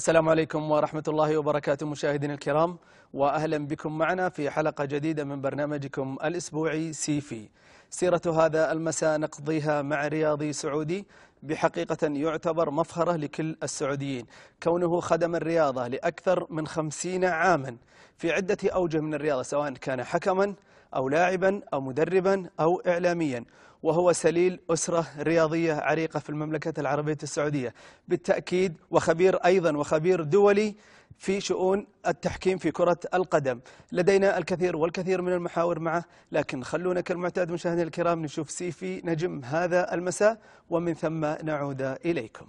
السلام عليكم ورحمة الله وبركاته مشاهدينا الكرام وأهلا بكم معنا في حلقة جديدة من برنامجكم الأسبوعي سيفي سيرة هذا المساء نقضيها مع رياضي سعودي بحقيقة يعتبر مفخرة لكل السعوديين كونه خدم الرياضة لأكثر من خمسين عاما في عدة أوجه من الرياضة سواء كان حكما أو لاعبا أو مدربا أو إعلاميا وهو سليل أسرة رياضية عريقة في المملكة العربية السعودية بالتأكيد وخبير أيضا وخبير دولي في شؤون التحكيم في كرة القدم لدينا الكثير والكثير من المحاور معه لكن خلونا كالمعتاد مشاهدينا الكرام نشوف سيفي نجم هذا المساء ومن ثم نعود إليكم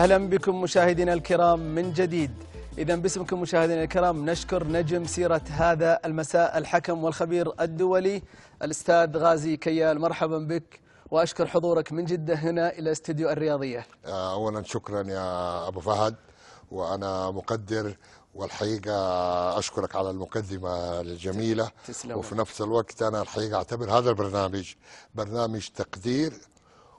أهلا بكم مشاهدينا الكرام من جديد إذا باسمكم مشاهدينا الكرام نشكر نجم سيرة هذا المساء الحكم والخبير الدولي الأستاذ غازي كيال مرحبا بك وأشكر حضورك من جدة هنا إلى استديو الرياضية آه، أولا شكرا يا أبو فهد وأنا مقدر والحقيقة أشكرك على المقدمة الجميلة تسلم. وفي نفس الوقت أنا الحقيقة أعتبر هذا البرنامج برنامج تقدير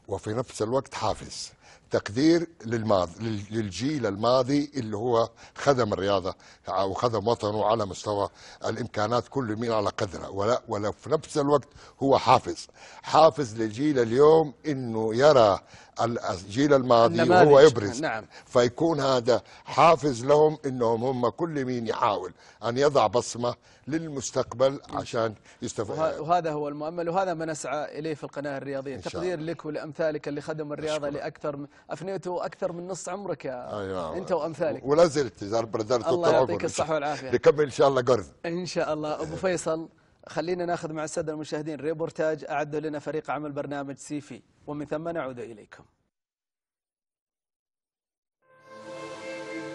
وفي نفس الوقت حافز تقدير للماضي للجيل الماضي اللي هو خدم الرياضه او خدم وطنه على مستوى الامكانات كل مين على قدره ولا ولا في نفس الوقت هو حافز حافز لجيل اليوم انه يرى الجيل الماضي وهو يبرز نعم. فيكون هذا حافز لهم انهم هم كل مين يحاول ان يضع بصمه للمستقبل عشان يستفيد وهذا هو المؤمل وهذا ما نسعى اليه في القناه الرياضيه تقدير لك ولامثالك اللي خدموا الرياضه لاكثر من افنيته اكثر من نص عمرك يا أيوة. انت وامثالك ولا زلت زار الله يعطيك الصحه والعافيه نكمل ان شاء الله قرض ان شاء الله ابو فيصل خلينا ناخذ مع الساده المشاهدين ريبورتاج اعده لنا فريق عمل برنامج سيفي ومن ثم نعود اليكم.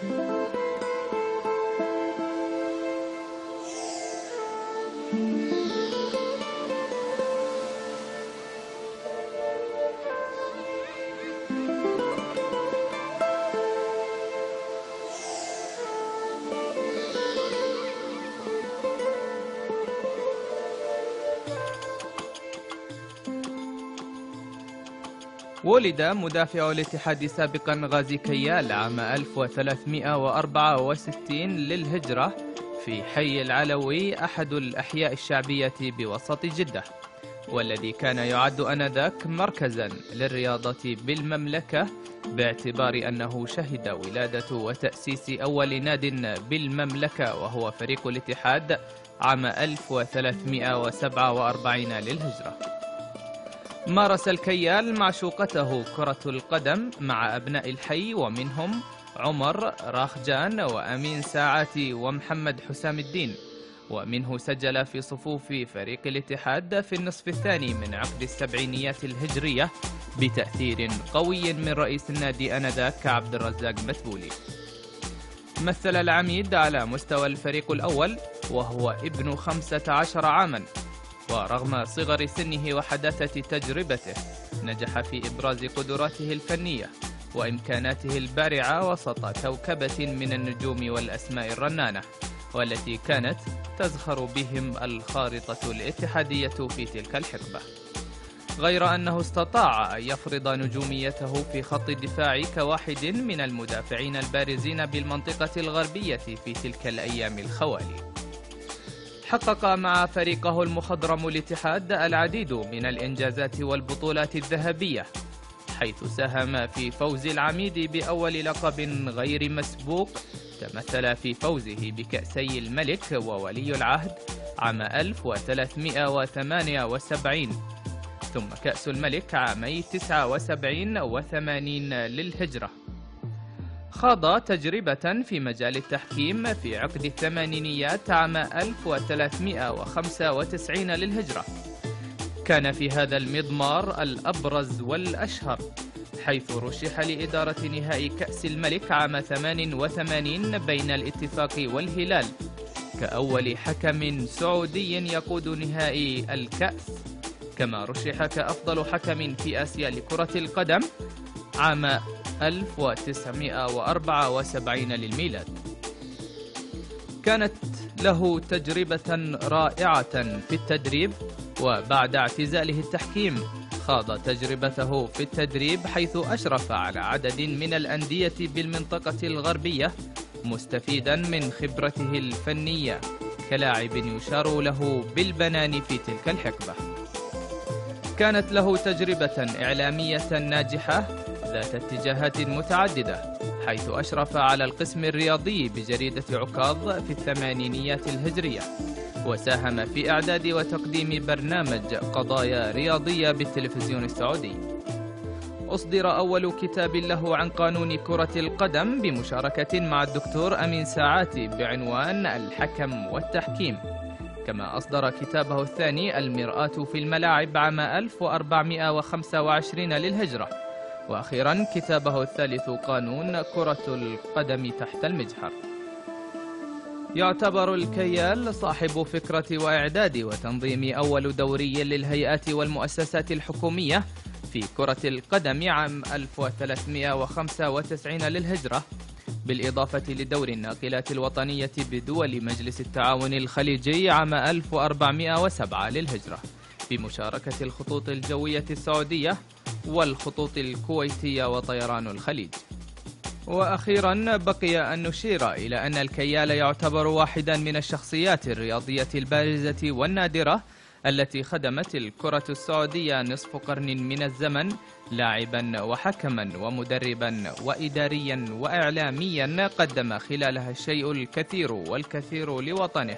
thank you ولد مدافع الاتحاد سابقا غازي كيال عام 1364 للهجرة في حي العلوي أحد الأحياء الشعبية بوسط جدة والذي كان يعد انذاك مركزا للرياضه بالمملكه باعتبار انه شهد ولاده وتاسيس اول ناد بالمملكه وهو فريق الاتحاد عام 1347 للهجره مارس الكيال معشوقته كرة القدم مع أبناء الحي ومنهم عمر راخجان وأمين ساعاتي ومحمد حسام الدين ومنه سجل في صفوف فريق الاتحاد في النصف الثاني من عقد السبعينيات الهجرية بتأثير قوي من رئيس النادي أنذاك عبد الرزاق متبولي مثل العميد على مستوى الفريق الأول وهو ابن 15 عاماً ورغم صغر سنه وحداثة تجربته نجح في إبراز قدراته الفنية وإمكاناته البارعة وسط كوكبة من النجوم والأسماء الرنانة والتي كانت تزخر بهم الخارطة الاتحادية في تلك الحقبة غير أنه استطاع أن يفرض نجوميته في خط الدفاع كواحد من المدافعين البارزين بالمنطقة الغربية في تلك الأيام الخوالي حقق مع فريقه المخضرم الاتحاد العديد من الإنجازات والبطولات الذهبية حيث ساهم في فوز العميد بأول لقب غير مسبوق تمثل في فوزه بكأسي الملك وولي العهد عام 1378 ثم كأس الملك عامي 79 و80 للهجرة خاض تجربة في مجال التحكيم في عقد الثمانينيات عام 1395 للهجرة كان في هذا المضمار الأبرز والأشهر حيث رشح لإدارة نهائي كأس الملك عام 88 بين الاتفاق والهلال كأول حكم سعودي يقود نهائي الكأس كما رشح كأفضل حكم في آسيا لكرة القدم عام 1974 للميلاد كانت له تجربة رائعة في التدريب وبعد اعتزاله التحكيم خاض تجربته في التدريب حيث أشرف على عدد من الأندية بالمنطقة الغربية مستفيدا من خبرته الفنية كلاعب يشار له بالبنان في تلك الحقبة كانت له تجربة إعلامية ناجحة ذات اتجاهات متعددة حيث أشرف على القسم الرياضي بجريدة عكاظ في الثمانينيات الهجرية وساهم في إعداد وتقديم برنامج قضايا رياضية بالتلفزيون السعودي أصدر أول كتاب له عن قانون كرة القدم بمشاركة مع الدكتور أمين ساعاتي بعنوان الحكم والتحكيم كما أصدر كتابه الثاني المرآة في الملاعب عام 1425 للهجرة وأخيرا كتابه الثالث قانون كرة القدم تحت المجهر يعتبر الكيال صاحب فكرة وإعداد وتنظيم أول دوري للهيئات والمؤسسات الحكومية في كرة القدم عام 1395 للهجرة بالإضافة لدور الناقلات الوطنية بدول مجلس التعاون الخليجي عام 1407 للهجرة بمشاركة الخطوط الجوية السعودية والخطوط الكويتية وطيران الخليج واخيرا بقي ان نشير الى ان الكيال يعتبر واحدا من الشخصيات الرياضيه البارزه والنادره التي خدمت الكره السعوديه نصف قرن من الزمن لاعبا وحكما ومدربا واداريا واعلاميا قدم خلالها الشيء الكثير والكثير لوطنه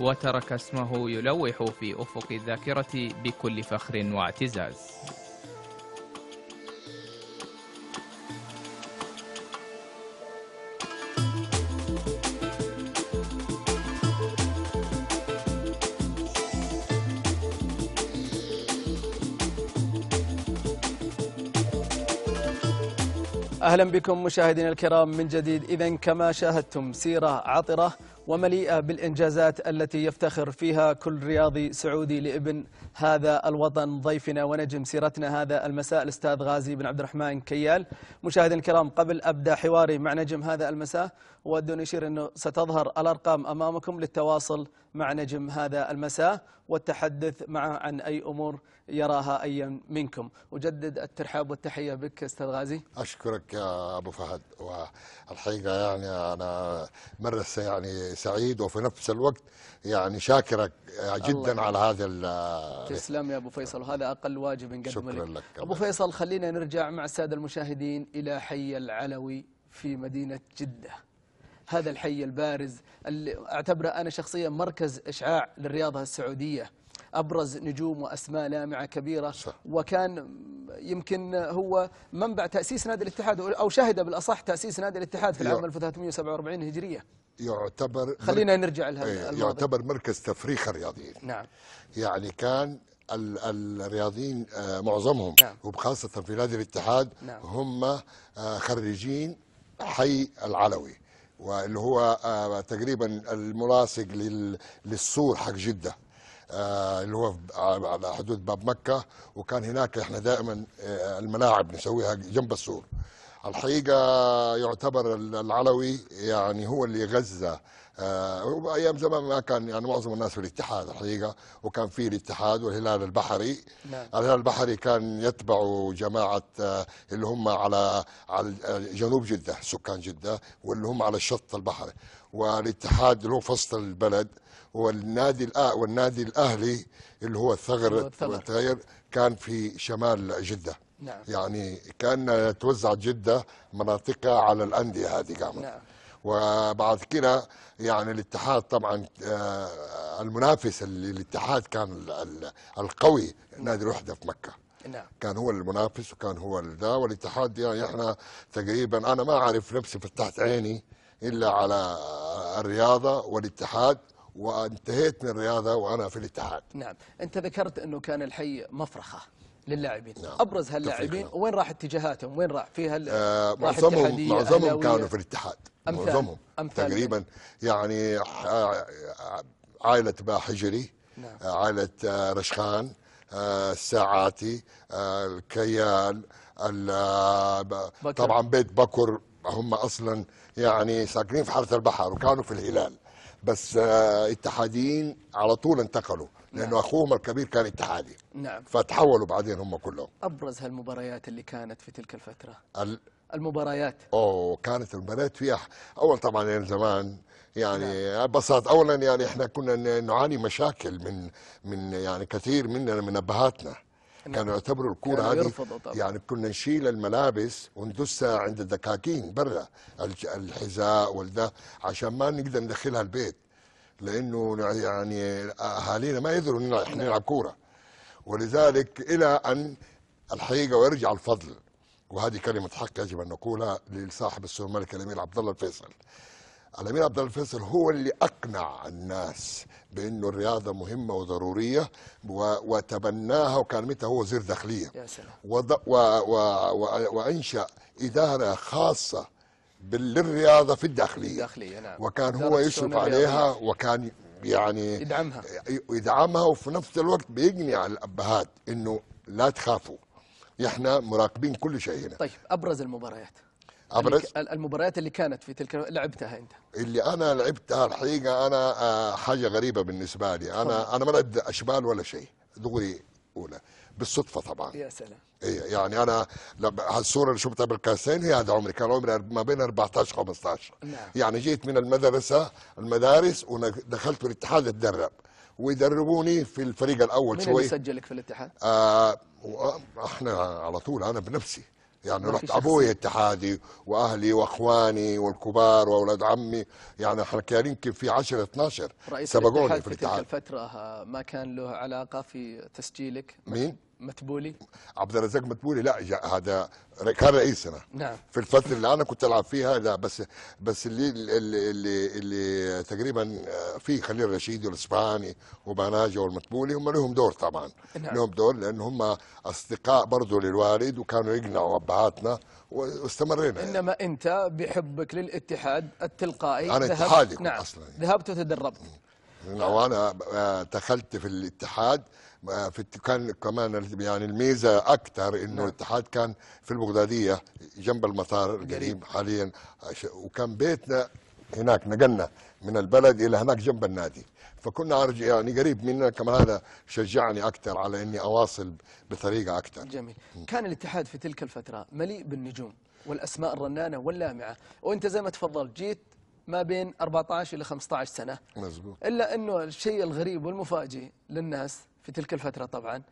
وترك اسمه يلوح في أفق الذاكرة بكل فخر واعتزاز اهلا بكم مشاهدينا الكرام من جديد اذا كما شاهدتم سيره عطره ومليئة بالإنجازات التي يفتخر فيها كل رياضي سعودي لابن هذا الوطن ضيفنا ونجم سيرتنا هذا المساء الأستاذ غازي بن عبد الرحمن كيال مشاهدينا الكرام قبل أبدأ حواري مع نجم هذا المساء أود أن أشير أنه ستظهر الأرقام أمامكم للتواصل مع نجم هذا المساء والتحدث معه عن أي أمور يراها أي منكم أجدد الترحاب والتحية بك أستاذ غازي أشكرك يا أبو فهد والحقيقة يعني أنا مرة يعني سعيد وفي نفس الوقت يعني شاكرك جدا على هذا تسلم يا أبو فيصل وهذا أقل واجب نقدمه لك. لك أبو فيصل خلينا نرجع مع السادة المشاهدين إلى حي العلوي في مدينة جدة هذا الحي البارز اللي أعتبره أنا شخصيا مركز إشعاع للرياضة السعودية أبرز نجوم وأسماء لامعة كبيرة صح. وكان يمكن هو منبع تأسيس نادي الاتحاد أو شهد بالأصح تأسيس نادي الاتحاد في العام 1347 هجرية يعتبر خلينا نرجع لهذا إيه، يعتبر مركز تفريخ الرياضيين نعم يعني كان الرياضيين آه، معظمهم نعم. وبخاصة في نادي الاتحاد نعم. هم آه، خريجين حي العلوي واللي هو آه، تقريبا الملاصق للسور حق جده آه، اللي هو على آه، حدود باب مكه وكان هناك احنا دائما الملاعب نسويها جنب السور الحقيقه يعتبر العلوي يعني هو اللي غزه آه ايام زمان ما كان يعني معظم الناس في الاتحاد الحقيقه وكان في الاتحاد والهلال البحري نعم. الهلال البحري كان يتبع جماعه آه، اللي هم على على جنوب جده سكان جده واللي هم على الشط البحري والاتحاد له فصل البلد والنادي الأه والنادي الاهلي اللي هو الثغر والتغير كان في شمال جده نعم. يعني كان توزع جده مناطقها على الانديه هذه كامله نعم. وبعد كده يعني الاتحاد طبعا آه، المنافس الاتحاد كان القوي نادي الوحده في مكه نعم. كان هو المنافس وكان هو ذا والاتحاد يعني احنا تقريبا انا ما اعرف نفسي فتحت عيني الا على الرياضه والاتحاد وانتهيت من الرياضه وانا في الاتحاد نعم انت ذكرت انه كان الحي مفرخه للاعبين نعم. ابرز هاللاعبين نعم. وين راح اتجاهاتهم وين راح فيها هال... آه معظمهم معظمهم كانوا في الاتحاد أمثال. معظمهم أمثال تقريبا يعني آه، عائله با حجري نعم. آه، عائله آه، رشخان الساعاتي الكيال طبعا بيت بكر هم اصلا يعني ساكنين في حاره البحر وكانوا في الهلال بس اتحاديين على طول انتقلوا لانه نعم. اخوهم الكبير كان اتحادي نعم فتحولوا بعدين هم كلهم ابرز هالمباريات اللي كانت في تلك الفتره ال... المباريات اوه كانت المباريات فيها اول طبعا يعني زمان يعني نعم. اولا يعني احنا كنا نعاني مشاكل من من يعني كثير مننا من ابهاتنا نعم. كانوا يعتبروا الكوره هذه يعني كنا نشيل الملابس وندسها عند الدكاكين برا الحذاء والده عشان ما نقدر ندخلها البيت لانه يعني اهالينا ما يدروا ان احنا نعم. نلعب كوره ولذلك إلى أن الحقيقة ويرجع الفضل وهذه كلمة حق يجب أن نقولها لصاحب السمو الملك الأمير عبد الله الفيصل الأمير عبد الله الفيصل هو اللي أقنع الناس بأنه الرياضة مهمة وضرورية وتبناها وكان متى هو وزير داخلية يا سلام. و... وأنشأ إدارة خاصة للرياضة في الداخلية, الداخلية نعم. وكان هو يشرف عليها وكان يعني يدعمها يدعمها وفي نفس الوقت بيجني على الابهات انه لا تخافوا احنا مراقبين كل شيء هنا طيب ابرز المباريات ابرز المباريات اللي كانت في تلك لعبتها انت اللي انا لعبتها الحقيقه انا آه، حاجه غريبه بالنسبه لي انا طبعا. انا ما لعبت اشبال ولا شيء دغري اولى بالصدفه طبعا يا سلام ايه يعني انا هالصوره اللي شفتها بالكاسين هي هذا عمري كان عمري ما بين 14 15 نعم. يعني جيت من المدرسه المدارس ودخلت بالاتحاد اتدرب ويدربوني في الفريق الاول مين شوي مين سجلك في الاتحاد؟ آه احنا على طول انا بنفسي يعني رحت ابوي اتحادي واهلي واخواني والكبار واولاد عمي يعني احنا كان يمكن في 10 12 سبقوني في الاتحاد في تلك الفتره ما كان له علاقه في تسجيلك مين؟ متبولي عبد الرزاق متبولي لا هذا كان رئيسنا نعم في الفتره اللي انا كنت العب فيها لا بس بس اللي اللي اللي, اللي تقريبا آه، في خليل الرشيد والاسباني وبناجه والمتبولي هم لهم دور طبعا نعم. لهم دور لان هم اصدقاء برضه للوالد وكانوا يقنعوا ابهاتنا واستمرينا انما يعني. انت بحبك للاتحاد التلقائي انا اتحادي نعم. اصلا يعني. ذهبت وتدربت نعم وانا آه، دخلت في الاتحاد في كان كمان يعني الميزه اكثر انه نعم. الاتحاد كان في البغداديه جنب المطار القريب حاليا وكان بيتنا هناك نقلنا من البلد الى هناك جنب النادي فكنا ارجع يعني قريب منا كمان هذا شجعني اكثر على اني اواصل بطريقه اكثر جميل كان الاتحاد في تلك الفتره مليء بالنجوم والاسماء الرنانه واللامعه وانت زي ما تفضلت جيت ما بين 14 الى 15 سنه مزبوط الا انه الشيء الغريب والمفاجئ للناس في تلك الفترة طبعا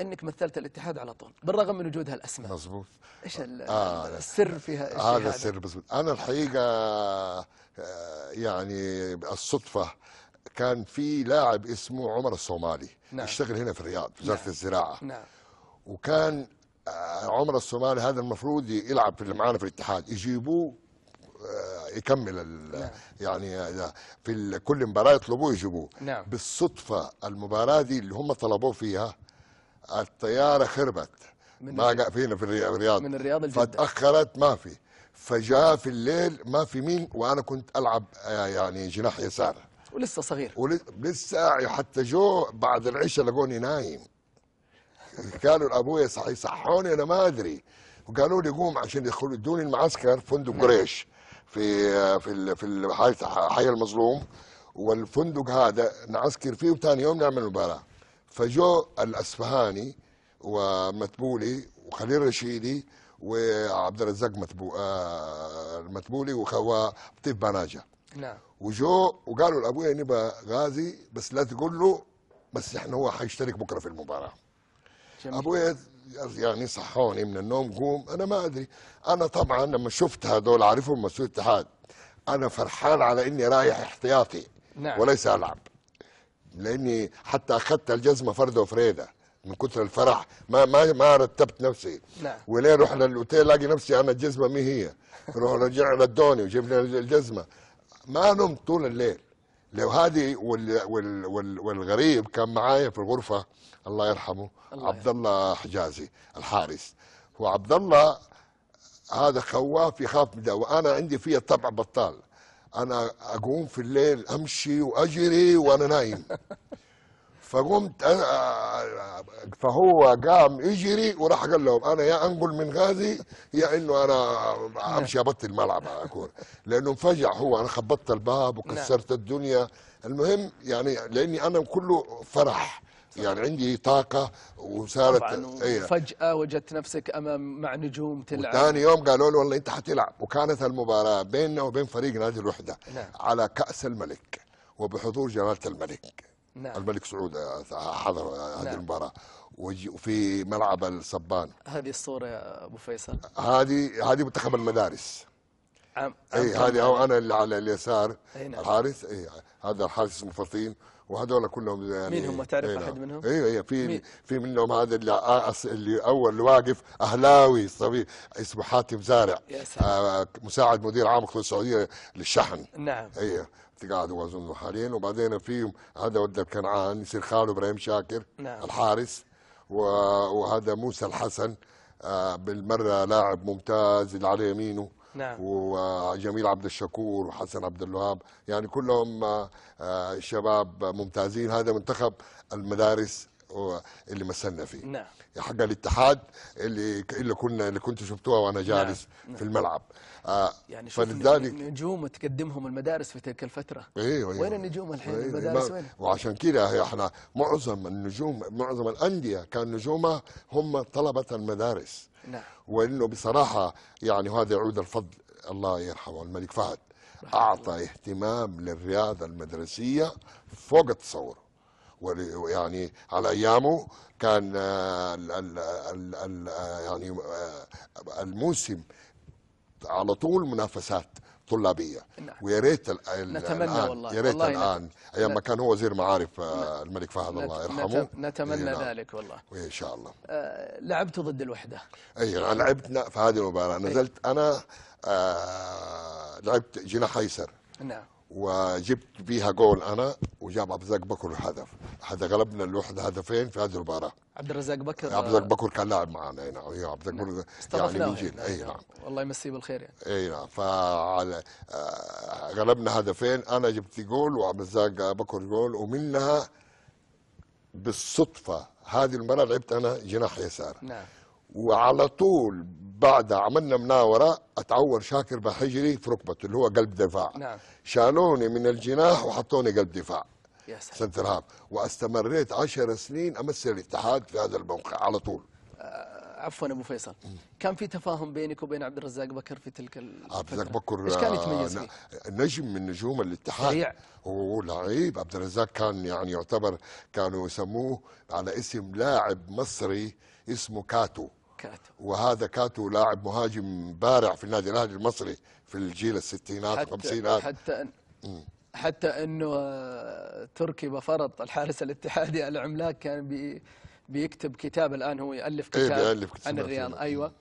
انك مثلت الاتحاد على طول بالرغم من وجود هالاسماء مظبوط ايش آه السر فيها آه هذا السر مظبوط انا الحقيقه آه، يعني الصدفه كان في لاعب اسمه عمر الصومالي نعم. يشتغل هنا في الرياض في وزاره نعم. الزراعه نعم. وكان آه، عمر الصومالي هذا المفروض يلعب معنا في الاتحاد يجيبوه يكمل نعم. يعني آه، في كل مباراه يطلبوه يجيبوه نعم. بالصدفه المباراه دي اللي هم طلبوه فيها الطياره خربت ما فينا في الرياض من الرياض فتاخرت ما في فجاء في الليل ما في مين وانا كنت العب آه، يعني جناح يسار ولسه صغير ولسه يعني حتى جو بعد العشاء لقوني نايم قالوا لابويا صحي صحوني انا ما ادري وقالوا لي قوم عشان يدخلوا يدوني المعسكر فندق نعم. قريش في في في حي المظلوم والفندق هذا نعسكر فيه وثاني يوم نعمل مباراه فجو الاسفهاني ومتبولي وخليل رشيدي وعبد الرزاق متبو... آه، المتبولي وطيف بناجه نعم وجو وقالوا لابويا نبى غازي بس لا تقول له بس احنا هو حيشترك بكره في المباراه جميل. ابويا يعني صحوني من النوم قوم انا ما ادري انا طبعا لما شفت هذول عارفهم مسؤول الاتحاد انا فرحان على اني رايح احتياطي نعم. وليس العب لاني حتى اخذت الجزمه فرده وفريده من كثر الفرح ما ما ما رتبت نفسي نعم. ولين رحنا الاوتيل الاقي نفسي انا الجزمه مي هي رجعنا ردوني وجبنا الجزمه ما نمت طول الليل لو هذه وال وال وال والغريب كان معايا في الغرفه الله يرحمه الله عبد الله حجازي الحارس هو عبد الله هذا خواف يخاف من ده وانا عندي فيه طبع بطال انا اقوم في الليل امشي واجري وانا نايم فقمت أنا آه، آه، فهو قام يجري وراح قال لهم انا يا انقل من غازي يا انه انا امشي نعم. ابطل الملعب اكون لانه انفجع هو انا خبطت الباب وكسرت نعم. الدنيا المهم يعني لاني انا كله فرح يعني عندي طاقه وصارت طبعا إيه. فجاه وجدت نفسك امام مع نجوم تلعب ثاني يوم قالوا له والله انت حتلعب وكانت المباراه بيننا وبين فريق نادي الوحده نعم. على كاس الملك وبحضور جلاله الملك نعم. الملك سعود آه، حضر هذه نعم. المباراه وفي ملعب الصبان هذه الصوره يا ابو فيصل هذه هذه منتخب المدارس عم اي هذه انا اللي على اليسار أي نعم. الحارس اي هذا الحارس اسمه فطين وهذول كلهم يعني مين هم تعرف احد نعم. منهم؟ ايوه ايوه في في منهم هذا اللي, اللي اول واقف اهلاوي صغير اسمه حاتم زارع يا سلام. آه مساعد مدير عام الخطوط السعوديه للشحن نعم ايوه قاعد قعدوا حاليا وبعدين فيهم هذا ولد الكنعان يصير خاله ابراهيم شاكر نعم. الحارس وهذا موسى الحسن آه، بالمره لاعب ممتاز اللي على يمينه نعم. وجميل عبد الشكور وحسن عبد الوهاب يعني كلهم آه، آه، شباب ممتازين هذا منتخب المدارس اللي مثلنا فيه نعم حق الاتحاد اللي اللي كنا اللي كنت شفتوها وانا نعم. جالس نعم. في الملعب آه يعني فلذلك نجوم تقدمهم المدارس في تلك الفتره ايوه ايوه وين النجوم الحين أيوة المدارس وين وعشان كذا احنا معظم النجوم معظم الانديه كان نجومها هم طلبه المدارس نعم وانه بصراحه يعني وهذا يعود الفضل الله يرحمه الملك فهد اعطى اهتمام للرياضه المدرسيه فوق التصور يعني على ايامه كان الـ آه، الـ الـ آه، يعني آه، الموسم على طول منافسات طلابيه نعم. ويا ريت نتمنى الآن والله يا ريت الان ايام ما كان هو وزير معارف الملك فهد الله يرحمه نتمنى إيه، نعم. ذلك والله وان إيه، شاء الله آه لعبت ضد الوحده اي انا لعبت في هذه المباراه إيه. نزلت انا آه لعبت جناح ايسر نعم وجبت بيها جول انا وجاب عبد الرزاق بكر هدف هذا غلبنا الوحده هدفين في هذه المباراه عبد الرزاق بكر عبد الرزاق بكر كان لاعب معنا اي أيوة، نعم عبد الرزاق بكر نعم. يعني من جيل اي نعم الله يمسيه بالخير يعني اي نعم فعلى آه، غلبنا هدفين انا جبت جول وعبد الرزاق بكر جول ومنها بالصدفه هذه المباراه لعبت انا جناح يسار نعم وعلى طول بعد عملنا مناوره اتعور شاكر بحجري في ركبته اللي هو قلب دفاع نعم. شالوني من الجناح وحطوني قلب دفاع يا سلام سنتر واستمريت 10 سنين امثل الاتحاد في هذا الموقع على طول آه، عفوا ابو فيصل كان في تفاهم بينك وبين عبد الرزاق بكر في تلك الفترة. عبد الرزاق بكر ايش كان آه، يتميز فيه؟ نجم من نجوم الاتحاد سريع ولعيب عبد الرزاق كان يعني يعتبر كانوا يسموه على اسم لاعب مصري اسمه كاتو كاتو وهذا كاتو لاعب مهاجم بارع في النادي الاهلي المصري في الجيل الستينات والخمسينات حتى أن حتى انه آه، تركي بفرط الحارس الاتحادي العملاق كان بي بيكتب كتاب الان هو يالف كتاب إيه كتاب عن الرياض ايوه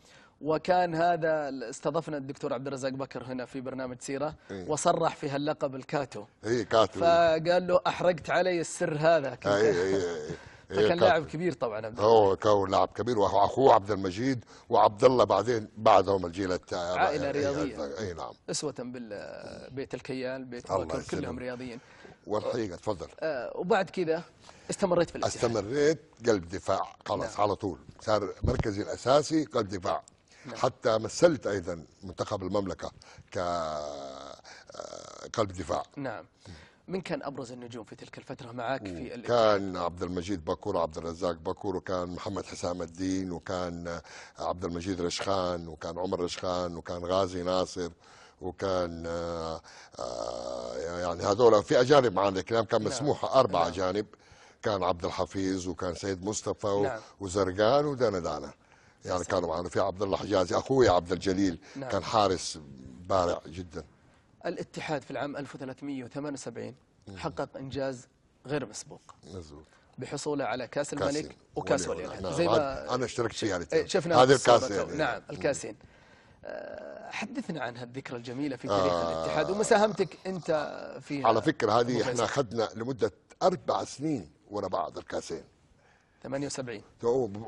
وكان هذا استضفنا الدكتور عبد الرزاق بكر هنا في برنامج سيره إيه؟ وصرح في هاللقب الكاتو اي كاتو فقال له احرقت علي السر هذا إيه إيه إيه, إيه. إيه، كان لاعب كبير طبعا عبد هو كان لاعب كبير واخوه عبد المجيد وعبد الله بعدين بعدهم الجيل التاع عائله إيه، رياضيه اي نعم اسوه بالبيت الكيال بيت الله كلهم رياضيين والحقيقه تفضل آه وبعد كذا استمريت في الاتحاد استمريت قلب دفاع خلاص نعم. على طول صار مركزي الاساسي قلب دفاع نعم. حتى مثلت ايضا منتخب المملكه ك آه، قلب دفاع نعم من كان أبرز النجوم في تلك الفترة معك في كان عبد المجيد باكور وعبد الرزاق باكور وكان محمد حسام الدين وكان عبد المجيد رشخان وكان عمر رشخان وكان غازي ناصر وكان آه، آه، يعني هذول في أجانب معنا الكلام كان نعم، مسموح أربع نعم. أجانب كان عبد الحفيظ وكان سيد مصطفى نعم. وزرقان ودانا دانا يعني كانوا معنا في عبد الله حجازي أخوي عبد الجليل نعم. كان حارس بارع جدا الاتحاد في العام 1378 حقق إنجاز غير مسبوق مزبوط بحصوله على كاس الملك وكاس ولي العهد نعم. زي ما انا اشتركت فيها يعني إيه، شفنا هذه الكاس يعني. نعم الكاسين آه، حدثنا عن هالذكرى الجميله في تاريخ آه الاتحاد ومساهمتك انت فيها على فكره هذه احنا اخذنا لمده اربع سنين ورا بعض الكاسين 78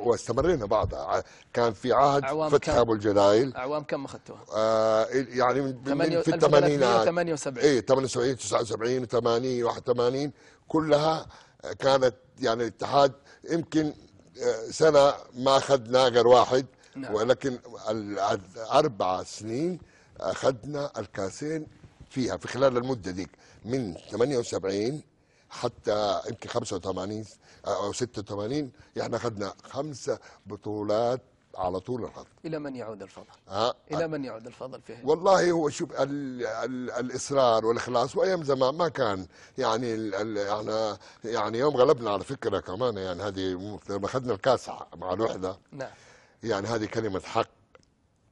واستمرينا بعدها كان في عهد فتح ابو الجلايل اعوام كم اخذتوها؟ آه يعني من في الثمانينات 78 اي 78 79 80 81 كلها آه، كانت يعني الاتحاد يمكن آه، سنه ما اخذنا غير واحد نعم. ولكن الاربع سنين اخذنا الكاسين فيها في خلال المده ديك من 78 حتى يمكن 85 آه، او 86 احنا خدنا خمسه بطولات على طول الخط الى من يعود الفضل آه. الى من يعود الفضل فيه والله هو شوف الـ الـ الاصرار والاخلاص وايام زمان ما كان يعني الـ ال يعني يوم غلبنا على فكره كمان يعني هذه لما اخذنا الكاس مع الوحده نعم يعني هذه كلمه حق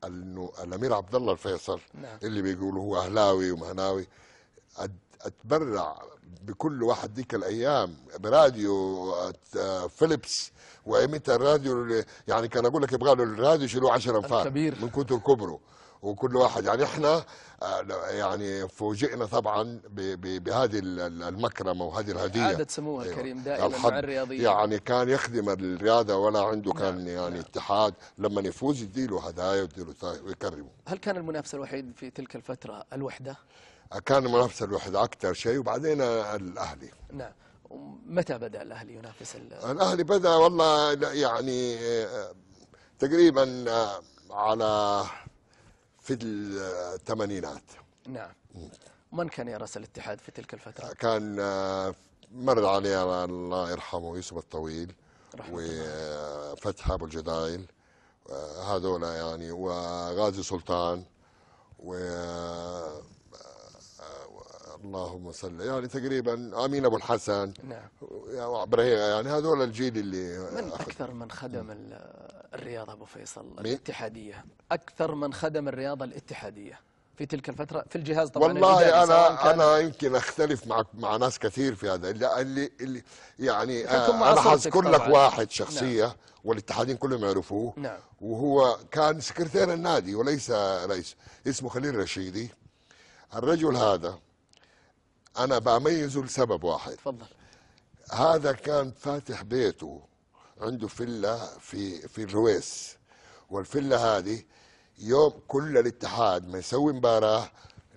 انه الامير عبد الله الفيصل نعم. اللي بيقولوا هو اهلاوي ومهناوي اتبرع بكل واحد ديك الايام براديو آه، فيليبس وامتى الراديو يعني كان اقول لك يبغى له الراديو يشيلوه 10 انفار من كتر كبره وكل واحد يعني احنا آه، يعني فوجئنا طبعا بهذه المكرمه وهذه الهديه عاده سموها أيوة. الكريم دائما مع الرياضيين يعني كان يخدم الرياضه ولا عنده كان نعم. يعني نعم. اتحاد لما يفوز يديله هدايا ويديله ويكرمه هل كان المنافس الوحيد في تلك الفتره الوحده؟ كان المنافسه الوحده اكثر شيء وبعدين الاهلي نعم متى بدا الاهلي ينافس الاهلي بدا والله يعني تقريبا على في الثمانينات نعم من كان يرأس الاتحاد في تلك الفترة؟ كان مر علي الله يرحمه يوسف الطويل وفتح أبو الجدايل هذولا يعني وغازي سلطان و اللهم صل يعني تقريبا امين ابو الحسن نعم وابراهيم يعني هذول الجيل اللي من اكثر من خدم الرياضه ابو فيصل الاتحاديه اكثر من خدم الرياضه الاتحاديه في تلك الفترة في الجهاز طبعا والله أنا أنا يمكن أختلف معك مع ناس كثير في هذا اللي, اللي يعني آه، أنا حذكر لك واحد شخصية نعم. والاتحادين كلهم يعرفوه نعم. وهو كان سكرتير النادي وليس رئيس اسمه خليل رشيدي الرجل هذا انا بميزه لسبب واحد تفضل هذا كان فاتح بيته عنده فيلا في في الرويس والفيلا هذه يوم كل الاتحاد ما يسوي مباراه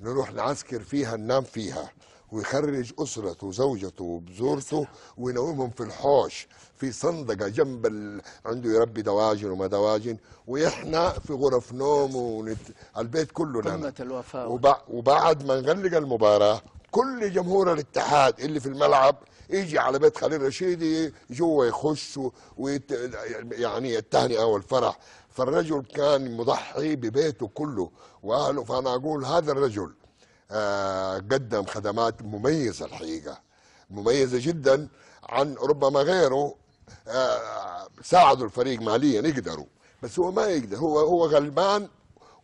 نروح نعسكر فيها ننام فيها ويخرج اسرته وزوجته وبزورته وينومهم في الحوش في صندقه جنب ال... عنده يربي دواجن وما دواجن واحنا في غرف نوم ونت... البيت كله قمه الوفاء وب... وبعد ما نغلق المباراه كل جمهور الاتحاد اللي في الملعب يجي على بيت خليل رشيدي جوا يخش ويت يعني التهنئه والفرح فالرجل كان مضحي ببيته كله واهله فانا اقول هذا الرجل آه قدم خدمات مميزه الحقيقه مميزه جدا عن ربما غيره آه ساعدوا الفريق ماليا يقدروا بس هو ما يقدر هو هو غلبان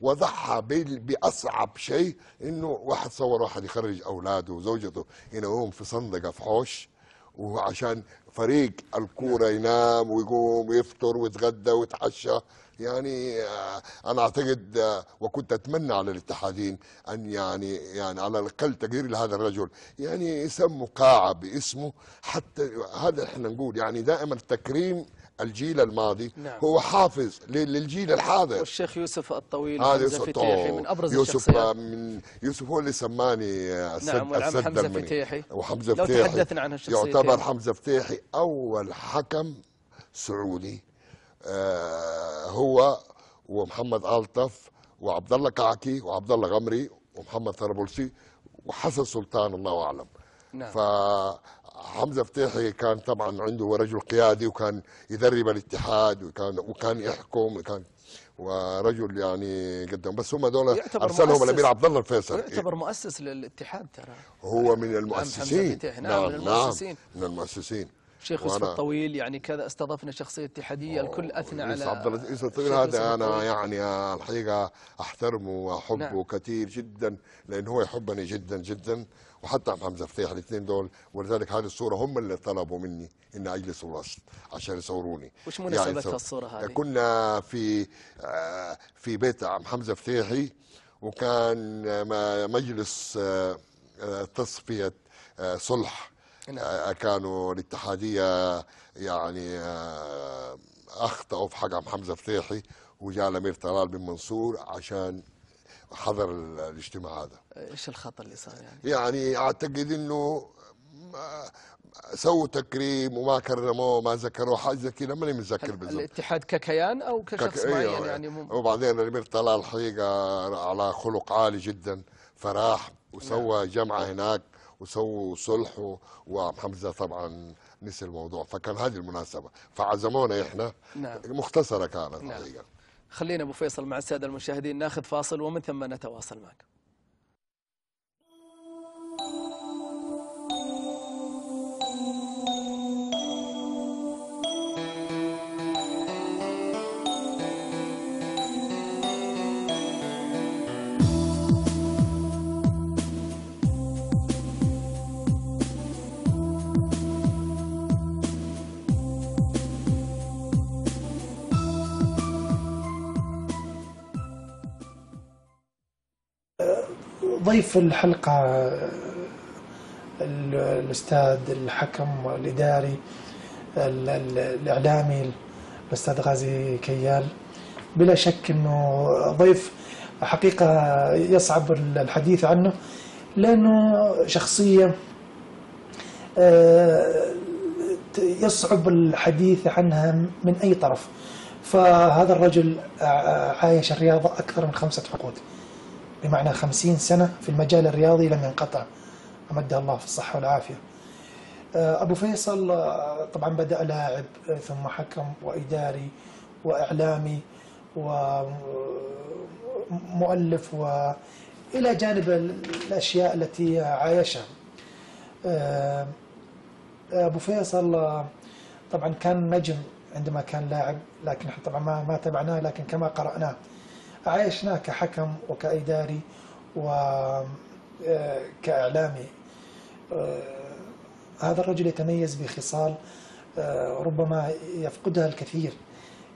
وضحى باصعب شيء انه واحد صور واحد يخرج اولاده وزوجته ينوم في صندقه في حوش وعشان فريق الكوره نعم. ينام ويقوم ويفطر ويتغدى ويتعشى يعني آه، انا اعتقد آه، وكنت اتمنى على الاتحادين ان يعني يعني على الاقل تقدير لهذا الرجل يعني يسموا قاعه باسمه حتى هذا احنا نقول يعني دائما التكريم الجيل الماضي نعم. هو حافظ للجيل الحاضر والشيخ يوسف الطويل هذا يوسف فتيحي من ابرز يوسف الشخصيات من يوسف هو اللي سماني السد نعم السد حمزه فتيحي وحمزه لو فتيحي تحدثنا عن هالشخصيتين يعتبر حمزه فتيحي اول حكم سعودي آه هو ومحمد الطف وعبد الله كعكي وعبد الله غمري ومحمد ثربلسي وحسن سلطان الله اعلم نعم ف حمزه فتيحي كان طبعا عنده رجل قيادي وكان يدرب الاتحاد وكان وكان يحكم وكان ورجل يعني قدم بس هم دول ارسلهم الامير عبد الله الفيصل يعتبر مؤسس للاتحاد ترى هو يعني من المؤسسين نعم, نعم من المؤسسين نعم من المؤسسين شيخ يوسف الطويل يعني كذا استضفنا شخصيه اتحاديه الكل اثنى على عبد الله يوسف الطويل هذا انا يعني الحقيقه احترمه واحبه نعم. كثير جدا لانه هو يحبني جدا جدا وحتى عم حمزه فتاح الاثنين دول ولذلك هذه الصوره هم اللي طلبوا مني اني اجلس ورصد عشان يصوروني وش مناسبه يعني الصوره هذه؟ كنا في آه، في بيت عم حمزه فتيحي وكان آه، مجلس آه، تصفيه صلح نعم. كانوا الاتحاديه يعني اخطاوا في حق عم حمزه فتيحي وجاء الامير طلال بن منصور عشان حضر الاجتماع هذا ايش الخطا اللي صار يعني يعني اعتقد انه سووا تكريم وما كرموه وما ذكروه حاجه كذا ماني متذكر بالضبط الاتحاد ككيان او كشخص معين أيوة، يعني, يعني مم... وبعدين الامير طلال حقيقه على خلق عالي جدا فراح وسوى نعم. جمعه هناك وسووا صلح وحمزه طبعا نسي الموضوع فكان هذه المناسبه فعزمونا احنا نعم. مختصره كانت نعم. حقيقه خلينا أبو فيصل مع السادة المشاهدين ناخذ فاصل ومن ثم نتواصل معكم ضيف الحلقة الأستاذ الحكم الإداري الإعلامي الأستاذ غازي كيال بلا شك أنه ضيف حقيقة يصعب الحديث عنه لأنه شخصية آه، يصعب الحديث عنها من أي طرف فهذا الرجل آه، عايش الرياضة أكثر من خمسة عقود بمعنى خمسين سنة في المجال الرياضي لم ينقطع أمدها الله في الصحة والعافية آه، أبو فيصل آه، طبعا بدأ لاعب آه، ثم حكم وإداري وإعلامي ومؤلف وإلى جانب الأشياء التي عايشها أبو فيصل طبعا كان نجم عندما كان لاعب لكن طبعا ما ما لكن كما قرأناه عايشناه كحكم وكإداري وكإعلامي آه، آه، هذا الرجل يتميز بخصال آه، ربما يفقدها الكثير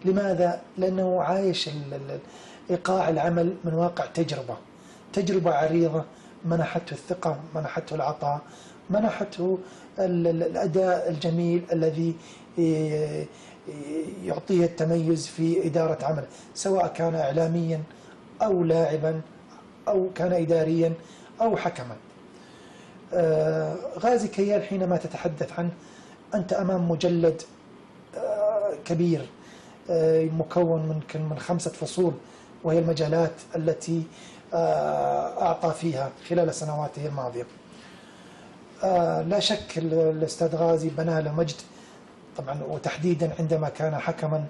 لماذا؟ لأنه عايش إيقاع العمل من واقع تجربة تجربة عريضة منحته الثقة منحته العطاء منحته الأداء الجميل الذي يعطيه التميز في إدارة عمل سواء كان إعلاميا أو لاعبا أو كان إداريا أو حكما آه، غازي كيال حينما تتحدث عنه أنت أمام مجلد آه، كبير آه، مكون من من خمسة فصول وهي المجالات التي أعطى فيها خلال سنواته الماضية لا شك الأستاذ غازي بنى له مجد طبعا وتحديدا عندما كان حكما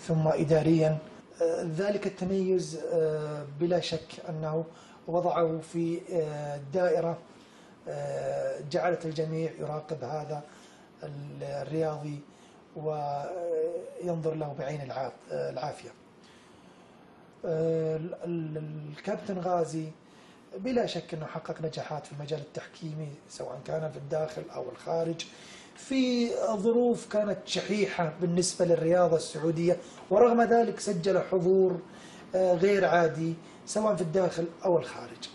ثم إداريا آه، ذلك التميز آه، بلا شك أنه وضعه في آه، دائرة جعلت الجميع يراقب هذا الرياضي وينظر له بعين العافية الكابتن غازي بلا شك أنه حقق نجاحات في المجال التحكيمي سواء كان في الداخل أو الخارج في ظروف كانت شحيحة بالنسبة للرياضة السعودية ورغم ذلك سجل حضور آه، غير عادي سواء في الداخل أو الخارج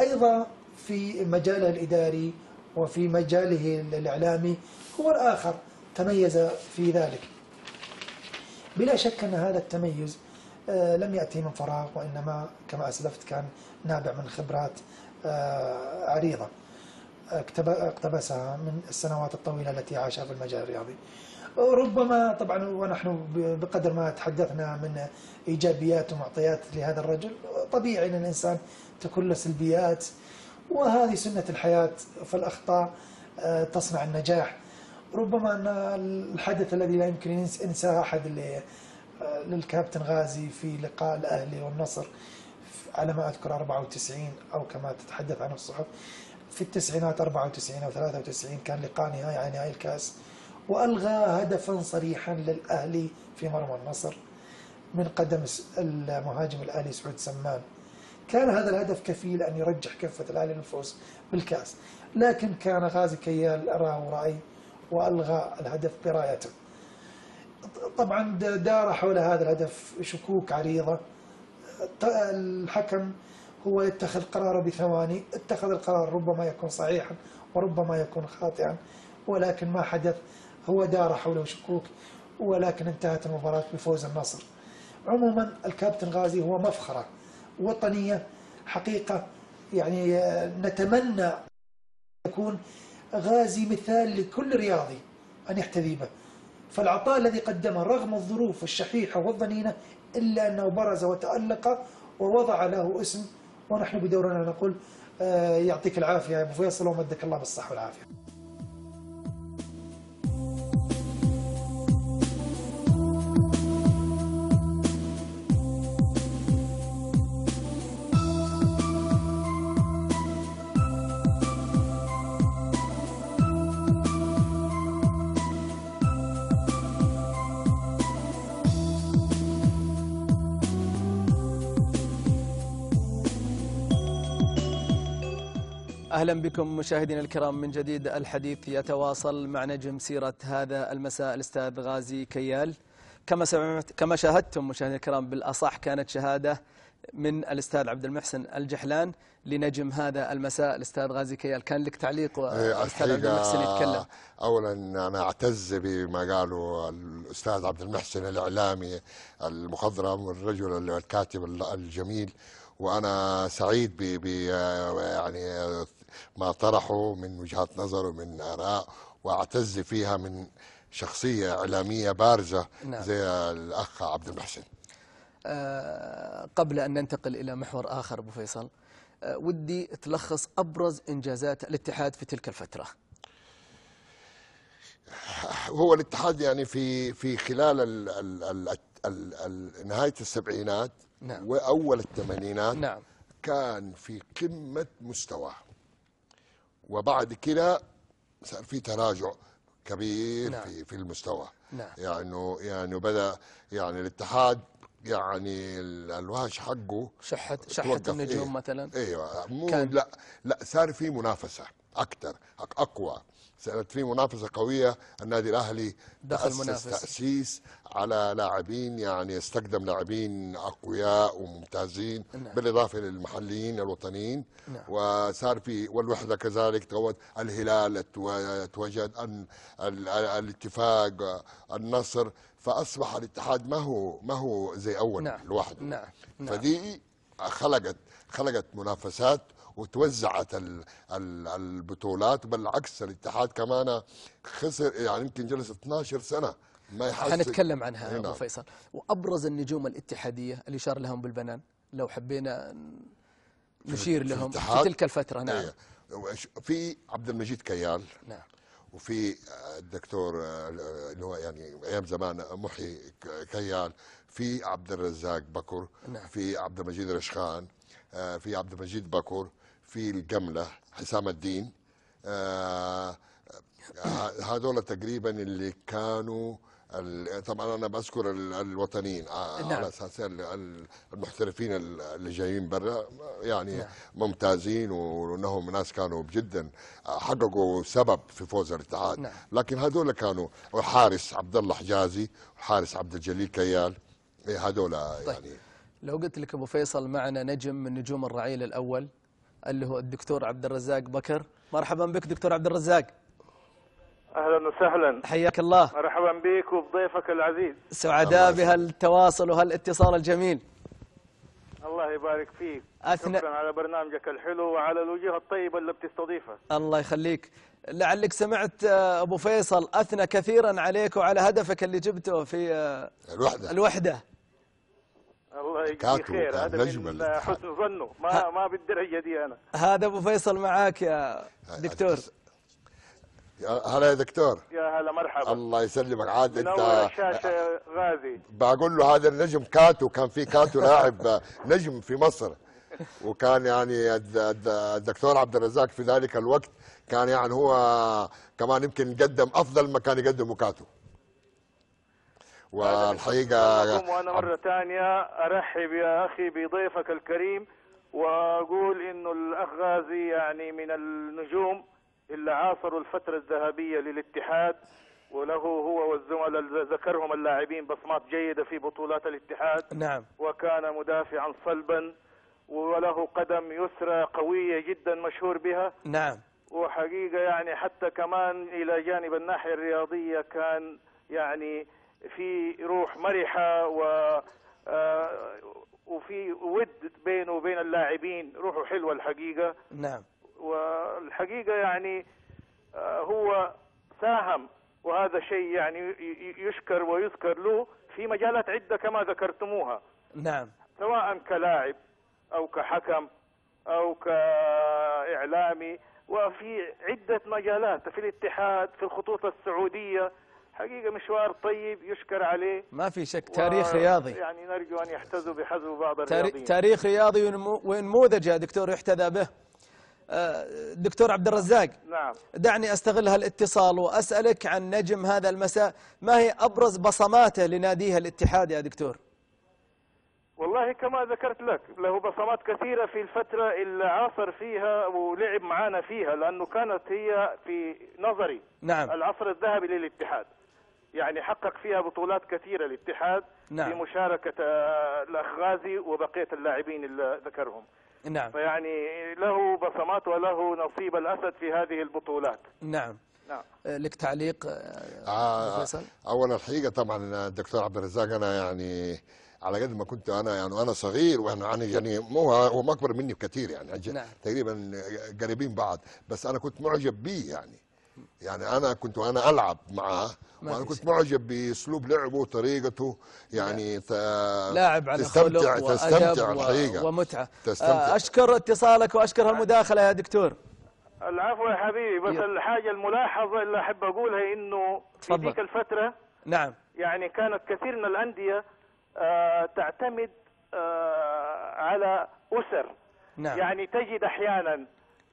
أيضا في مجاله الإداري وفي مجاله الإعلامي هو الآخر تميز في ذلك بلا شك أن هذا التميز آه، لم يأتي من فراغ وإنما كما أسلفت كان نابع من خبرات آه، عريضة اقتبسها من السنوات الطويلة التي عاشها في المجال الرياضي ربما طبعا ونحن بقدر ما تحدثنا من إيجابيات ومعطيات لهذا الرجل طبيعي أن الإنسان تكون له سلبيات وهذه سنة الحياة فالأخطاء آه، تصنع النجاح ربما أن الحدث الذي لا يمكن ينساه أحد آه، للكابتن غازي في لقاء الأهلي والنصر على ما أذكر 94 أو كما تتحدث عنه الصحف في التسعينات 94 او 93 كان لقاء نهائي على نهائي الكاس والغى هدفا صريحا للاهلي في مرمى النصر من قدم المهاجم الاهلي سعود سمان كان هذا الهدف كفيل ان يرجح كفه الاهلي للفوز بالكاس لكن كان غازي كيال راى راي والغى الهدف برايته طبعا دار حول هذا الهدف شكوك عريضه الحكم هو يتخذ قراره بثواني اتخذ القرار ربما يكون صحيحا وربما يكون خاطئا ولكن ما حدث هو دار حوله شكوك ولكن انتهت المباراة بفوز النصر عموما الكابتن غازي هو مفخرة وطنية حقيقة يعني آه، نتمنى يكون غازي مثال لكل رياضي أن يحتذي به فالعطاء الذي قدمه رغم الظروف الشحيحة والضنينة إلا أنه برز وتألق ووضع له اسم ونحن بدورنا نقول آه، يعطيك العافية يا أبو فيصل ومدك الله بالصحة والعافية أهلا بكم مشاهدينا الكرام من جديد الحديث يتواصل مع نجم سيرة هذا المساء الأستاذ غازي كيال كما سمعت كما شاهدتم مشاهدينا الكرام بالأصح كانت شهادة من الأستاذ عبد المحسن الجحلان لنجم هذا المساء الأستاذ غازي كيال كان لك تعليق إيه، الأستاذ عبد المحسن يتكلم أولا أنا أعتز بما قاله الأستاذ عبد المحسن الإعلامي المخضرم والرجل الكاتب الجميل وانا سعيد ب يعني ما طرحه من وجهات نظر ومن آراء وأعتز فيها من شخصية إعلامية بارزة نعم. زي الأخ عبد المحسن أه قبل أن ننتقل إلى محور آخر أبو فيصل أه ودي تلخص أبرز إنجازات الاتحاد في تلك الفترة هو الاتحاد يعني في في خلال الـ الـ الـ الـ الـ نهايه السبعينات نعم. واول الثمانينات نعم. كان في قمه مستواه وبعد كده صار في تراجع كبير نعم. في في المستوى نعم. يعني يعني بدا يعني الاتحاد يعني الوهش حقه شحت شحت النجوم إيه؟ مثلا ايوه مو كان لا لا صار في منافسه اكثر اقوى كانت في منافسه قويه النادي الاهلي دخل منافس تاسيس على لاعبين يعني استقدم لاعبين اقوياء وممتازين نعم. بالاضافه للمحليين الوطنيين نعم. وصار في والوحده كذلك توجد الهلال توجد الاتفاق النصر فاصبح الاتحاد ما هو ما هو زي اول نعم. لوحده نعم. نعم. فدي خلقت خلقت منافسات وتوزعت البطولات بالعكس الاتحاد كمان خسر يعني يمكن جلس 12 سنه ما يحس حنتكلم عنها ابو نعم. فيصل وابرز النجوم الاتحاديه اللي شار لهم بالبنان لو حبينا نشير لهم في تلك الفتره نعم ايه في عبد المجيد كيال نعم وفي آه، الدكتور آه، اللي هو يعني ايام زمان محي كيال في عبد الرزاق بكر نعم. في عبد المجيد رشخان آه، في عبد المجيد بكر في الجملة حسام الدين آه، آه، هذول تقريبا اللي كانوا طبعا انا بذكر الوطنيين آه، نعم. على اساس المحترفين اللي جايين برا يعني نعم. ممتازين وانهم ناس كانوا جدا حققوا سبب في فوز الاتحاد نعم. لكن هذول كانوا حارس عبد الله حجازي وحارس عبد الجليل كيال إيه، هذول طيب. يعني لو قلت لك ابو فيصل معنا نجم من نجوم الرعيل الاول اللي هو الدكتور عبد الرزاق بكر مرحبا بك دكتور عبد الرزاق اهلا وسهلا حياك الله مرحبا بك وبضيفك العزيز سعداء بهالتواصل وهالاتصال الجميل الله يبارك فيك أثناء شكرا على برنامجك الحلو وعلى الوجهه الطيبه اللي بتستضيفها الله يخليك لعلك سمعت آه، ابو فيصل اثنى كثيرا عليك وعلى هدفك اللي جبته في آه، الوحده الوحده الله يجزيك خير هذا من حسن ظنه ما ما بالدرجه دي انا هذا ابو فيصل معاك يا دكتور هلا يا دكتور يا هلا مرحبا الله يسلمك عاد انت الشاشه غازي بقول له هذا النجم كاتو كان في كاتو لاعب نجم في مصر وكان يعني الدكتور عبد الرزاق في ذلك الوقت كان يعني هو كمان يمكن قدم افضل ما كان يقدمه كاتو والحقيقة وأنا مرة ثانية أرحب يا أخي بضيفك الكريم وأقول إنه الأخ غازي يعني من النجوم اللي عاصروا الفترة الذهبية للاتحاد وله هو والزملاء ذكرهم اللاعبين بصمات جيدة في بطولات الاتحاد نعم وكان مدافعا صلبا وله قدم يسرى قوية جدا مشهور بها نعم وحقيقة يعني حتى كمان إلى جانب الناحية الرياضية كان يعني في روح مرحه و آه، وفي ود بينه وبين اللاعبين روحه حلوه الحقيقه نعم والحقيقه يعني آه، هو ساهم وهذا شيء يعني يشكر ويذكر له في مجالات عده كما ذكرتموها نعم سواء كلاعب او كحكم او كاعلامي وفي عده مجالات في الاتحاد في الخطوط السعوديه حقيقة مشوار طيب يشكر عليه ما في شك تاريخ و... رياضي يعني نرجو أن يحتذوا بحذو بعض الرياضيين تاريخ رياضي ونموذج يا دكتور يحتذى به آه، دكتور عبد الرزاق نعم دعني استغل هالاتصال واسالك عن نجم هذا المساء ما هي ابرز بصماته لناديها الاتحاد يا دكتور والله كما ذكرت لك له بصمات كثيرة في الفترة اللي عاصر فيها ولعب معانا فيها لأنه كانت هي في نظري نعم العصر الذهبي للاتحاد يعني حقق فيها بطولات كثيرة الاتحاد نعم. بمشاركة الأخ آه، غازي وبقية اللاعبين اللي ذكرهم نعم فيعني له بصمات وله نصيب الأسد في هذه البطولات نعم نعم آه، لك تعليق آه, آه، فيصل؟ أولا الحقيقة طبعا الدكتور عبد الرزاق أنا يعني على قد ما كنت انا يعني انا صغير وانا انا يعني, يعني مو هو اكبر مني بكثير يعني نعم. تقريبا قريبين بعض بس انا كنت معجب به يعني يعني انا كنت انا العب معاه وانا كنت معجب باسلوب لعبه وطريقته يعني ت... لاعب على تستمتع تستمتع الحقيقه ومتعه تستمتع آه، اشكر اتصالك واشكر هالمداخله يا دكتور العفو يا حبيبي بس يو. الحاجه الملاحظه اللي احب اقولها انه في ذيك الفتره نعم يعني كانت كثير من الانديه آه، تعتمد آه، على اسر نعم يعني تجد احيانا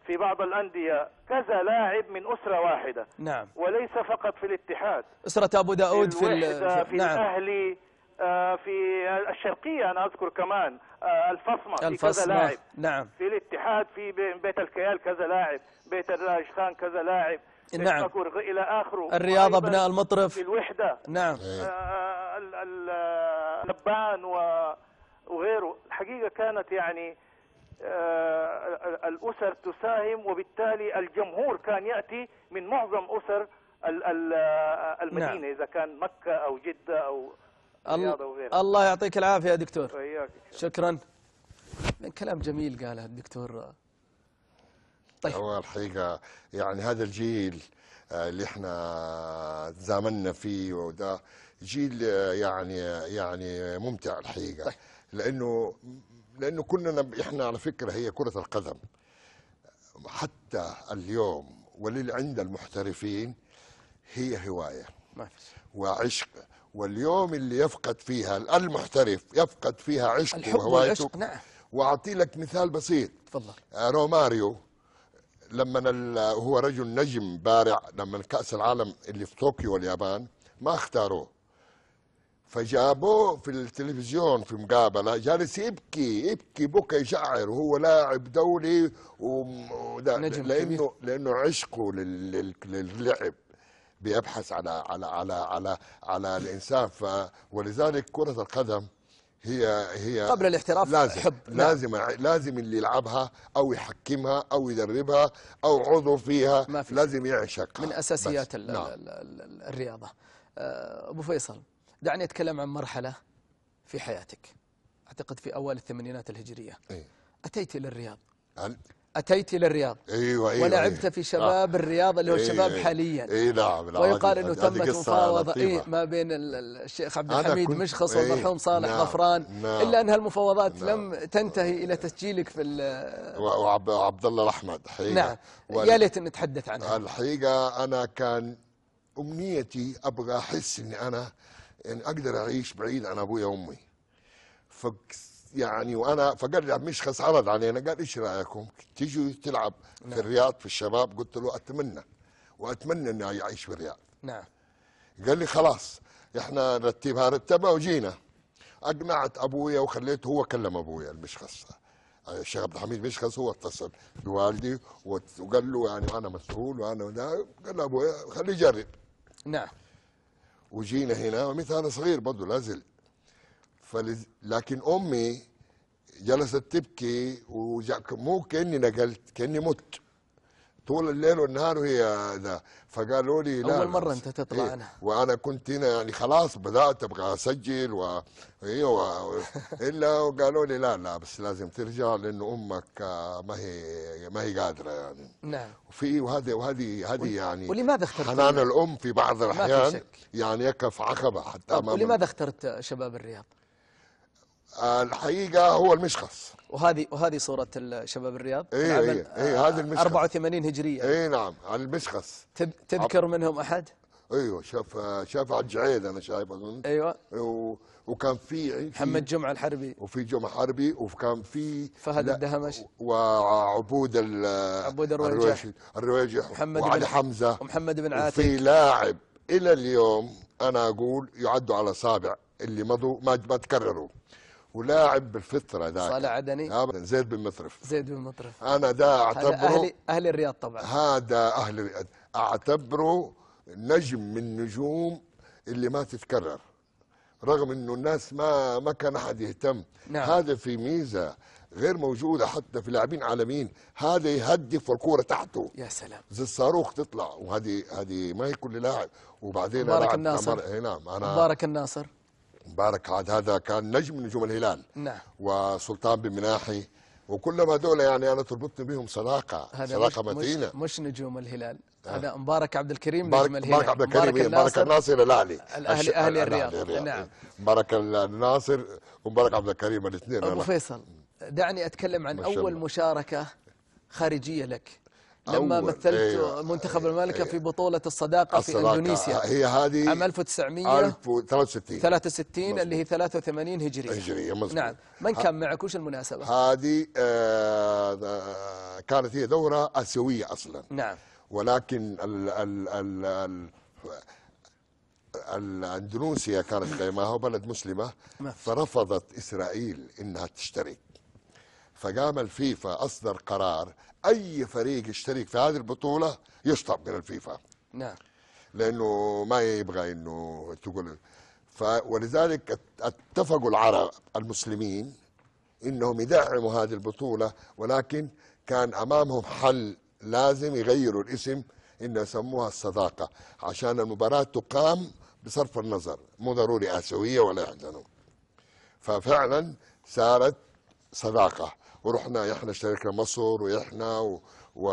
في بعض الأندية كذا لاعب من أسرة واحدة نعم وليس فقط في الاتحاد أسرة أبو داود في, في, في نعم. الأهلي آه، في الشرقية أنا أذكر كمان الفصمة, الفصمة. في كذا لاعب نعم. في الاتحاد في بيت الكيال كذا لاعب بيت الراجخان كذا لاعب نعم إلى آخره الرياض أبناء المطرف في الوحدة نعم آه، اللبان آه، وغيره الحقيقة كانت يعني آه، الأسر تساهم وبالتالي الجمهور كان يأتي من معظم أسر آه، المدينة نعم. إذا كان مكة أو جدة أو الرياض أو الله يعطيك العافية يا دكتور شكرا من كلام جميل قاله الدكتور طيب هو الحقيقة يعني هذا الجيل آه، اللي احنا تزامنا فيه وده جيل يعني يعني ممتع الحقيقة طيب. لأنه لانه كلنا احنا على فكره هي كره القدم حتى اليوم ولل عند المحترفين هي هوايه وعشق واليوم اللي يفقد فيها المحترف يفقد فيها عشق الحب وهوايته والعشق نعم واعطي لك مثال بسيط تفضل آه، روماريو لما هو رجل نجم بارع لما كاس العالم اللي في طوكيو اليابان ما اختاروه فجابوه في التلفزيون في مقابلة جالس يبكي يبكي بكى يشعر وهو لاعب دولي نجم لأنه لأنه عشقه للعب بيبحث على على على على على الإنسان ف ولذلك كرة القدم هي هي قبل الاحتراف لازم حب نعم. لازم نعم. لازم اللي يلعبها او يحكمها او يدربها او عضو فيها ما في لازم يعشقها من اساسيات نعم. الرياضه آه، ابو فيصل دعني أتكلم عن مرحلة في حياتك أعتقد في أوائل الثمانينات الهجرية أيه؟ أتيت إلى الرياض هل اتيت الى الرياض ايوه ايوه ولعبت أيوة في شباب آه الرياض اللي هو إيه. الشباب أيوة حاليا اي نعم،, نعم ويقال انه تمت مفاوضه إيه ما بين الشيخ عبد الحميد مشخص أيوة. والمرحوم صالح نعم، غفران نعم نعم. الا ان هالمفاوضات نعم لم تنتهي الى تسجيلك في وعبد الله الاحمد حقيقه نعم يا ليت نتحدث عنها الحقيقه انا كان امنيتي ابغى احس اني انا يعني اقدر اعيش بعيد عن ابويا وامي ف يعني وانا فقال مش خس عرض علينا قال ايش رايكم تيجوا تلعب نعم. في الرياض في الشباب قلت له اتمنى واتمنى اني اعيش في الرياض نعم قال لي خلاص احنا نرتبها رتبها وجينا اقنعت ابويا وخليته هو كلم ابويا المشخص الشيخ عبد الحميد مشخص هو اتصل بوالدي وقال له يعني انا مسؤول وانا قال له ابويا خليه يجرب نعم وجينا هنا ومثل أنا صغير برضه لازل فلز... لكن أمي جلست تبكي ومو كأني نقلت كأني مت طول الليل والنهار وهي ذا فقالوا لي لا اول مره انت تطلع إيه انا وانا كنت هنا يعني خلاص بدات ابغى اسجل و... ايوه و... الا وقالوا لي لا لا بس لازم ترجع لانه امك آه، ما هي ما هي قادره يعني نعم وفي وهذه وهذه هذه يعني ولماذا اخترت حنان الام في بعض الاحيان يعني يكف عقبه حتى امام ولماذا اخترت شباب الرياض؟ الحقيقه هو المشخص وهذه وهذه صورة شباب الرياض اي نعم، اي اي هذه المشخص 84 هجرية اي نعم المشخص تب تذكر عب. منهم احد؟ ايوه شاف شاف عبد الجعيد انا شايف اظن ايوه و... وكان في محمد جمعه الحربي وفي جمعه حربي وكان في فهد الدهمش وعبود ال... عبود الرويجح الرويجح محمد وعلي بن حمزه ومحمد بن عاتق في لاعب الى اليوم انا اقول يعدوا على اصابع اللي مضوا ما تكرروا ولاعب بالفطره ذاك صالح عدني ابدا زيد بن مطرف زيد بن مطرف انا ده اعتبره اهلي اهلي الرياض طبعا هذا اهل الرياض اعتبره نجم من نجوم اللي ما تتكرر رغم انه الناس ما ما كان احد يهتم نعم. هذا في ميزه غير موجوده حتى في لاعبين عالميين هذا يهدف والكوره تحته يا سلام زي الصاروخ تطلع وهذه هذه ما هي كل لاعب وبعدين مبارك الناصر نعم انا مبارك الناصر مبارك عاد هذا كان نجم من نجوم الهلال نعم وسلطان بن مناحي وكلما هذول يعني انا تربطني بهم صداقه صداقه متينه مش نجوم الهلال أه. هذا مبارك عبد الكريم مبارك نجم الهلال مبارك عبد الكريم مبارك إيه، الناصر الاهلي الاهلي اهلي الرياض نعم إيه. مبارك الناصر ومبارك عبد الكريم الاثنين ابو فيصل دعني اتكلم عن اول مشاركه خارجيه لك لما مثلت أيوة منتخب المملكه أيوة في أيوة. بطوله الصداقه, الصداقة في اندونيسيا هي هذه عام 1963 63 اللي هي 83 هجريه هجريه مزبوط. نعم من كان معك وش المناسبه؟ هذه آه،, آه كانت هي دوره اسيويه اصلا نعم ولكن ال ال ال, ال الاندونيسيا كانت قيمها بلد مسلمه فرفضت اسرائيل انها تشترك فقام الفيفا أصدر قرار أي فريق يشترك في هذه البطولة يشطب من الفيفا نعم لأنه ما يبغى أنه تقول ف ولذلك اتفقوا العرب المسلمين أنهم يدعموا هذه البطولة ولكن كان أمامهم حل لازم يغيروا الاسم إن يسموها الصداقة عشان المباراة تقام بصرف النظر مو ضروري آسيوية ولا يحزنوا ففعلا صارت صداقة ورحنا احنا اشتركنا مصر واحنا و... و...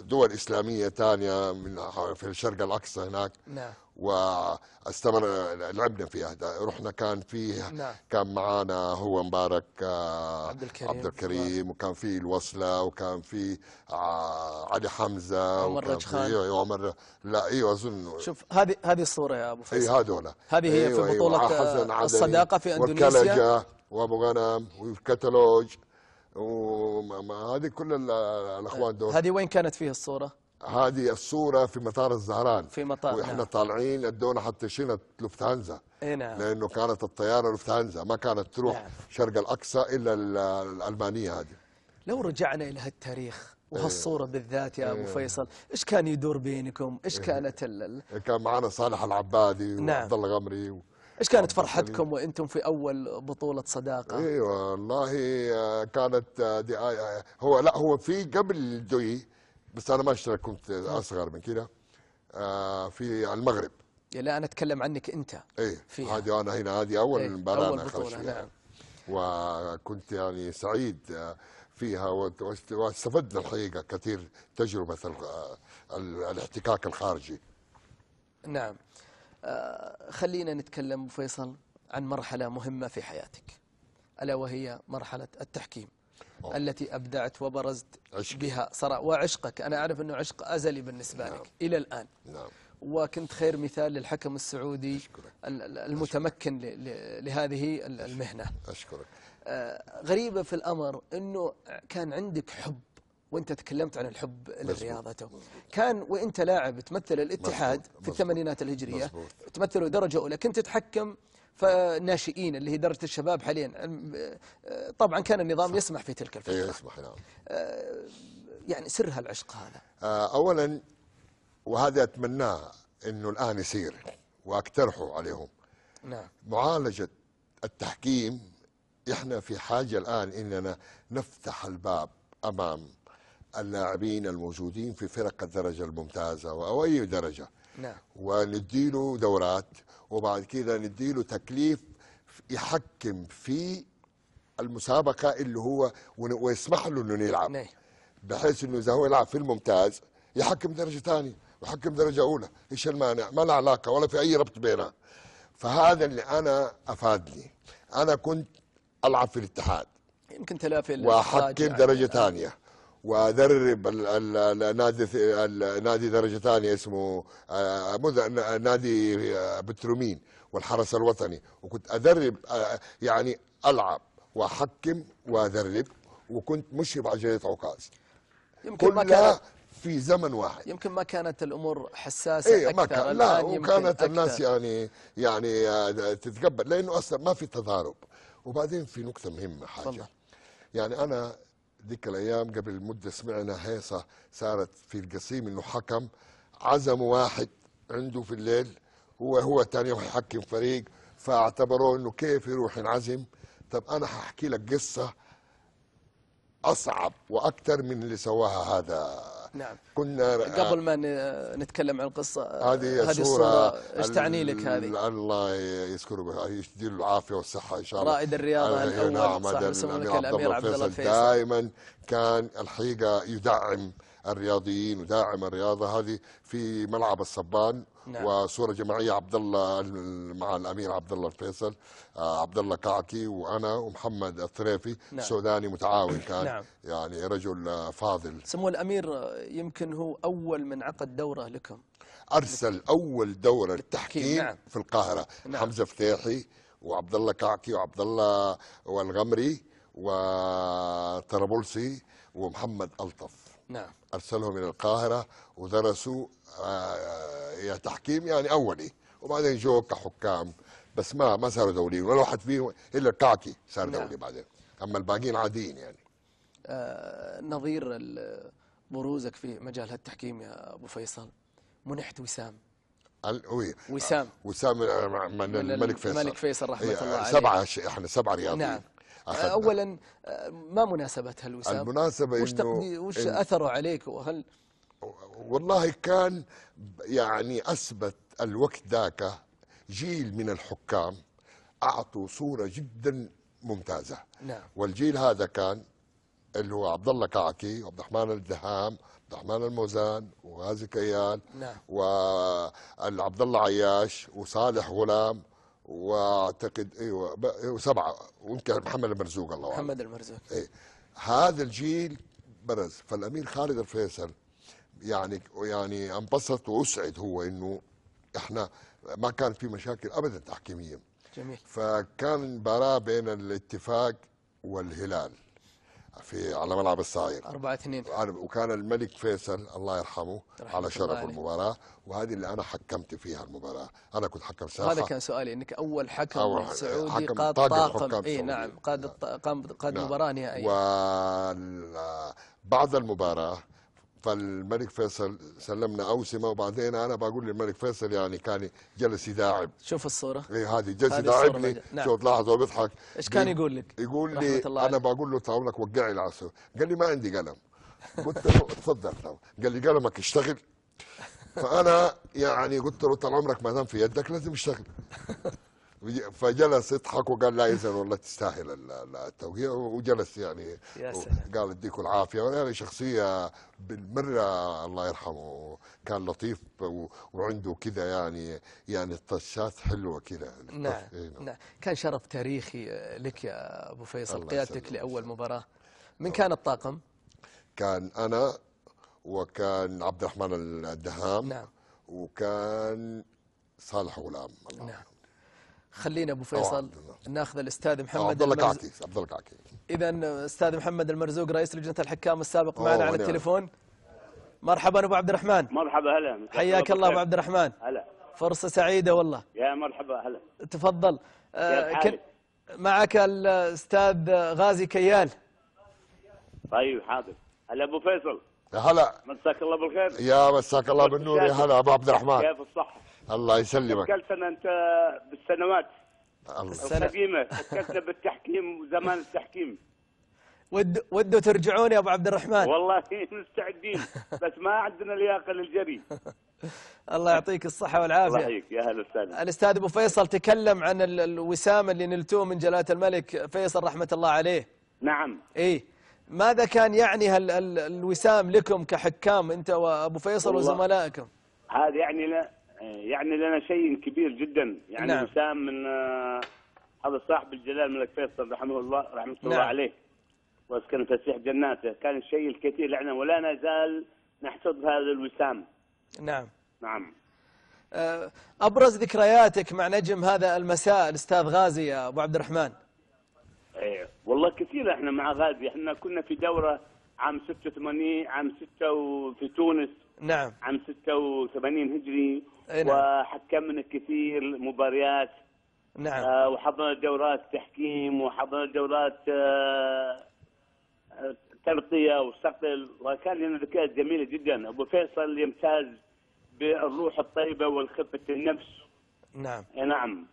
دول إسلامية تانية من في الشرق الأقصى هناك نعم واستمر لعبنا فيها رحنا كان فيه نعم. كان معانا هو مبارك عبد الكريم, عبد الكريم وكان في الوصلة وكان في آه، علي حمزة عمر رجخان ايوه, أيوة، عمر لا ايوه اظن شوف هذه هذه الصورة يا ابو إيه، فيصل اي هذول هذه هي في أيوة، أيوة، بطولة أيوة الصداقة في اندونيسيا وابو غنم والكتالوج وهذه كل الاخوان دول هذه وين كانت فيها الصوره؟ هذه الصوره في مطار الزهران في مطار نعم. واحنا نعم. طالعين ادونا حتى شينا لوفتهانزا اي نعم لانه كانت الطياره لوفتهانزا ما كانت تروح نعم. شرق الاقصى الا الالمانيه هذه لو رجعنا الى هالتاريخ وهالصورة بالذات يا أبو فيصل إيش كان يدور بينكم إيش إيه. كانت ال... كان معنا صالح العبادي نعم. وعبد الله غمري و... ايش كانت فرحتكم وانتم في اول بطوله صداقه؟ اي والله آه، كانت دعايه آه، آه، هو لا هو في قبل دوي بس انا ما اشترك كنت اصغر من كذا في المغرب لا يعني انا اتكلم عنك انت اي هذه انا هنا هذه اول إيه، مباراه انا خرجت نعم وكنت يعني سعيد فيها واستفدنا الحقيقه كثير تجربه الاحتكاك الخارجي نعم آه، خلينا نتكلم فيصل عن مرحلة مهمة في حياتك ألا وهي مرحلة التحكيم أوه. التي أبدعت وبرزت عشق. بها صراحة وعشقك أنا أعرف أنه عشق أزلي بالنسبة نعم. لك إلى الآن نعم. وكنت خير مثال للحكم السعودي أشكرك. المتمكن أشكرك. لهذه المهنة أشكرك آه، غريبة في الأمر أنه كان عندك حب وانت تكلمت عن الحب للرياضه كان وانت لاعب تمثل الاتحاد مزبوط. في الثمانينات الهجريه مزبوط. تمثله درجه اولى كنت تتحكم فالناشئين اللي هي درجه الشباب حاليا أه، طبعا كان النظام صح. يسمح في تلك الفتره إيه، يسمح نعم أه، يعني سر هالعشق هذا أه، اولا وهذا اتمناه انه الان يصير واقترحه عليهم نعم معالجه التحكيم احنا في حاجه الان اننا نفتح الباب امام اللاعبين الموجودين في فرق الدرجة الممتازة أو أي درجة نعم. ونديله دورات وبعد كده نديله تكليف يحكم في المسابقة اللي هو ويسمح له انه يلعب نعم. بحيث انه اذا هو يلعب في الممتاز يحكم درجة ثانية ويحكم درجة أولى ايش المانع ما له علاقة ولا في أي ربط بينها فهذا اللي أنا أفادني أنا كنت ألعب في الاتحاد يمكن تلافي واحكم درجة يعني. ثانية وادرب النادي نادي درجه ثانيه اسمه آه، آه، نادي آه، بترومين والحرس الوطني وكنت ادرب يعني العب واحكم وادرب وكنت مشي جريده عكاز يمكن كلها ما كانت في زمن واحد يمكن ما كانت الامور حساسه إيه اكثر ما كان لا وكانت الناس يعني يعني تتقبل لانه اصلا ما في تضارب وبعدين في نقطه مهمه حاجه طبعا. يعني انا ذيك الايام قبل مده سمعنا هيصه صارت في القصيم انه حكم عزم واحد عنده في الليل هو هو تاني يروح يحكم فريق فاعتبروه انه كيف يروح ينعزم طب انا هحكي لك قصه اصعب واكثر من اللي سواها هذا نعم كنا قبل ما نتكلم عن القصه هذه الصوره ايش تعني لك هذه؟ الله يذكره يديله العافيه والصحه ان شاء الله رائد الرياضه الاول نعم صاحب نعم. الامير عبد الله فيصل دائما كان الحقيقه يدعم الرياضيين وداعم الرياضه هذه في ملعب الصبان نعم. وصوره جماعيه عبد الله مع الامير عبد الله الفيصل آه، عبد الله كعكي وانا ومحمد الطريفي نعم. سوداني متعاون كان نعم. يعني رجل آه، فاضل سمو الامير آه، يمكن هو اول من عقد دوره لكم ارسل اول دوره للتحكيم نعم. في القاهره نعم. حمزه فتيحي وعبد الله كعكي وعبد الله والغمري وطرابلسي ومحمد الطف نعم ارسلهم الى القاهره ودرسوا آه، آه، يا تحكيم يعني اولي وبعدين جو كحكام بس ما ما صاروا دوليين ولا واحد فيهم الا الكعكي صار نعم. دولي بعدين اما الباقيين عاديين يعني آه نظير بروزك في مجال التحكيم يا ابو فيصل منحت وسام وي وسام آه، وسام من الملك فيصل الملك فيصل رحمه إيه، الله عليه سبعه احنا سبعه رياضيين نعم أخذنا. آه، أولا آه، ما مناسبة هالوسام المناسبة وش, إنه وش إن أثره عليك وهل والله كان يعني أثبت الوقت ذاك جيل من الحكام أعطوا صورة جدا ممتازة نعم. والجيل هذا كان اللي هو عبد الله كعكي وعبد الرحمن الدهام عبد الرحمن الموزان وغازي كيال نعم. وعبد الله عياش وصالح غلام واعتقد ايوه إيه، سبعه وانت محمد المرزوق الله اعلم محمد المرزوق ايه هذا الجيل برز فالامير خالد الفيصل يعني يعني انبسط واسعد هو انه احنا ما كان في مشاكل ابدا تحكيميه جميل فكان مباراه بين الاتفاق والهلال في على ملعب الصعيد 4 2 وكان الملك فيصل الله يرحمه على شرف المباراه وهذه اللي انا حكمت فيها المباراه انا كنت حكم ساحه هذا كان سؤالي انك اول حكم أول سعودي حكم قاد طاقم اي نعم قاد قام نعم. قاد نعم. مباراه نهائيه وبعد المباراه فالملك فيصل سلمنا اوسمه وبعدين انا بقول للملك فيصل يعني كان جلس يداعب شوف الصوره ايه هذه جلس يداعبني نعم. شوف تلاحظ هو بيضحك ايش كان يقول لك؟ يقول لي انا بقول له وقع وقعي العصر قال لي ما عندي قلم قلت له تفضل قال لي قلمك اشتغل فانا يعني قلت له طال عمرك ما دام في يدك لازم اشتغل فجلس يضحك وقال لا زلمه والله تستاهل التوقيع وجلس يعني يا سلام. قال اديكم العافيه يعني شخصيه بالمره الله يرحمه كان لطيف وعنده كذا يعني يعني طشات حلوه كذا نعم،, نعم نعم كان شرف تاريخي لك يا ابو فيصل قيادتك لاول مباراه من كان الطاقم؟ كان انا وكان عبد الرحمن الدهام نعم وكان صالح غلام الله نعم خلينا ابو فيصل ناخذ الاستاذ محمد عبد الله كعكي اذا استاذ محمد المرزوق رئيس لجنه الحكام السابق معنا على التليفون مرحبا ابو عبد الرحمن مرحبا هلا حياك الله ابو عبد الرحمن هلا فرصه سعيده والله يا مرحبا هلا تفضل آه، معك الاستاذ غازي كيال طيب حاضر هلا ابو فيصل هلا مساك الله بالخير يا مساك الله بالنور يا هلا ابو عبد الرحمن كيف الصحه الله يسلمك ذكرتنا انت بالسنوات القديمه ذكرتنا بالتحكيم زمان التحكيم ود ودوا ترجعون يا ابو عبد الرحمن والله مستعدين بس ما عندنا لياقه للجري الله يعطيك الصحة والعافية الله يحييك يا أهلا وسهلا الأستاذ أبو فيصل تكلم عن الوسام اللي نلتوه من جلالة الملك فيصل رحمة الله عليه نعم إي ماذا كان يعني هال الوسام لكم كحكام أنت وأبو فيصل وزملائكم هذا يعني إيه، يعني لنا شيء كبير جدا يعني نعم. وسام من آه، هذا صاحب الجلال الملك فيصل رحمه الله رحمه نعم. الله عليه واسكن فسيح جناته كان الشيء الكثير لنا ولا نزال نحتض هذا الوسام نعم نعم آه، ابرز ذكرياتك مع نجم هذا المساء الاستاذ غازي يا ابو عبد الرحمن ايه والله كثير احنا مع غازي احنا كنا في دوره عام 86 عام 6 في تونس نعم عام 86 هجري نعم. وحكمنا كثير مباريات نعم آه وحضرنا دورات تحكيم وحضرنا دورات آه, آه، ترقيه وصقل وكان لنا ذكريات جميله جدا ابو فيصل يمتاز بالروح الطيبه والخفه النفس نعم نعم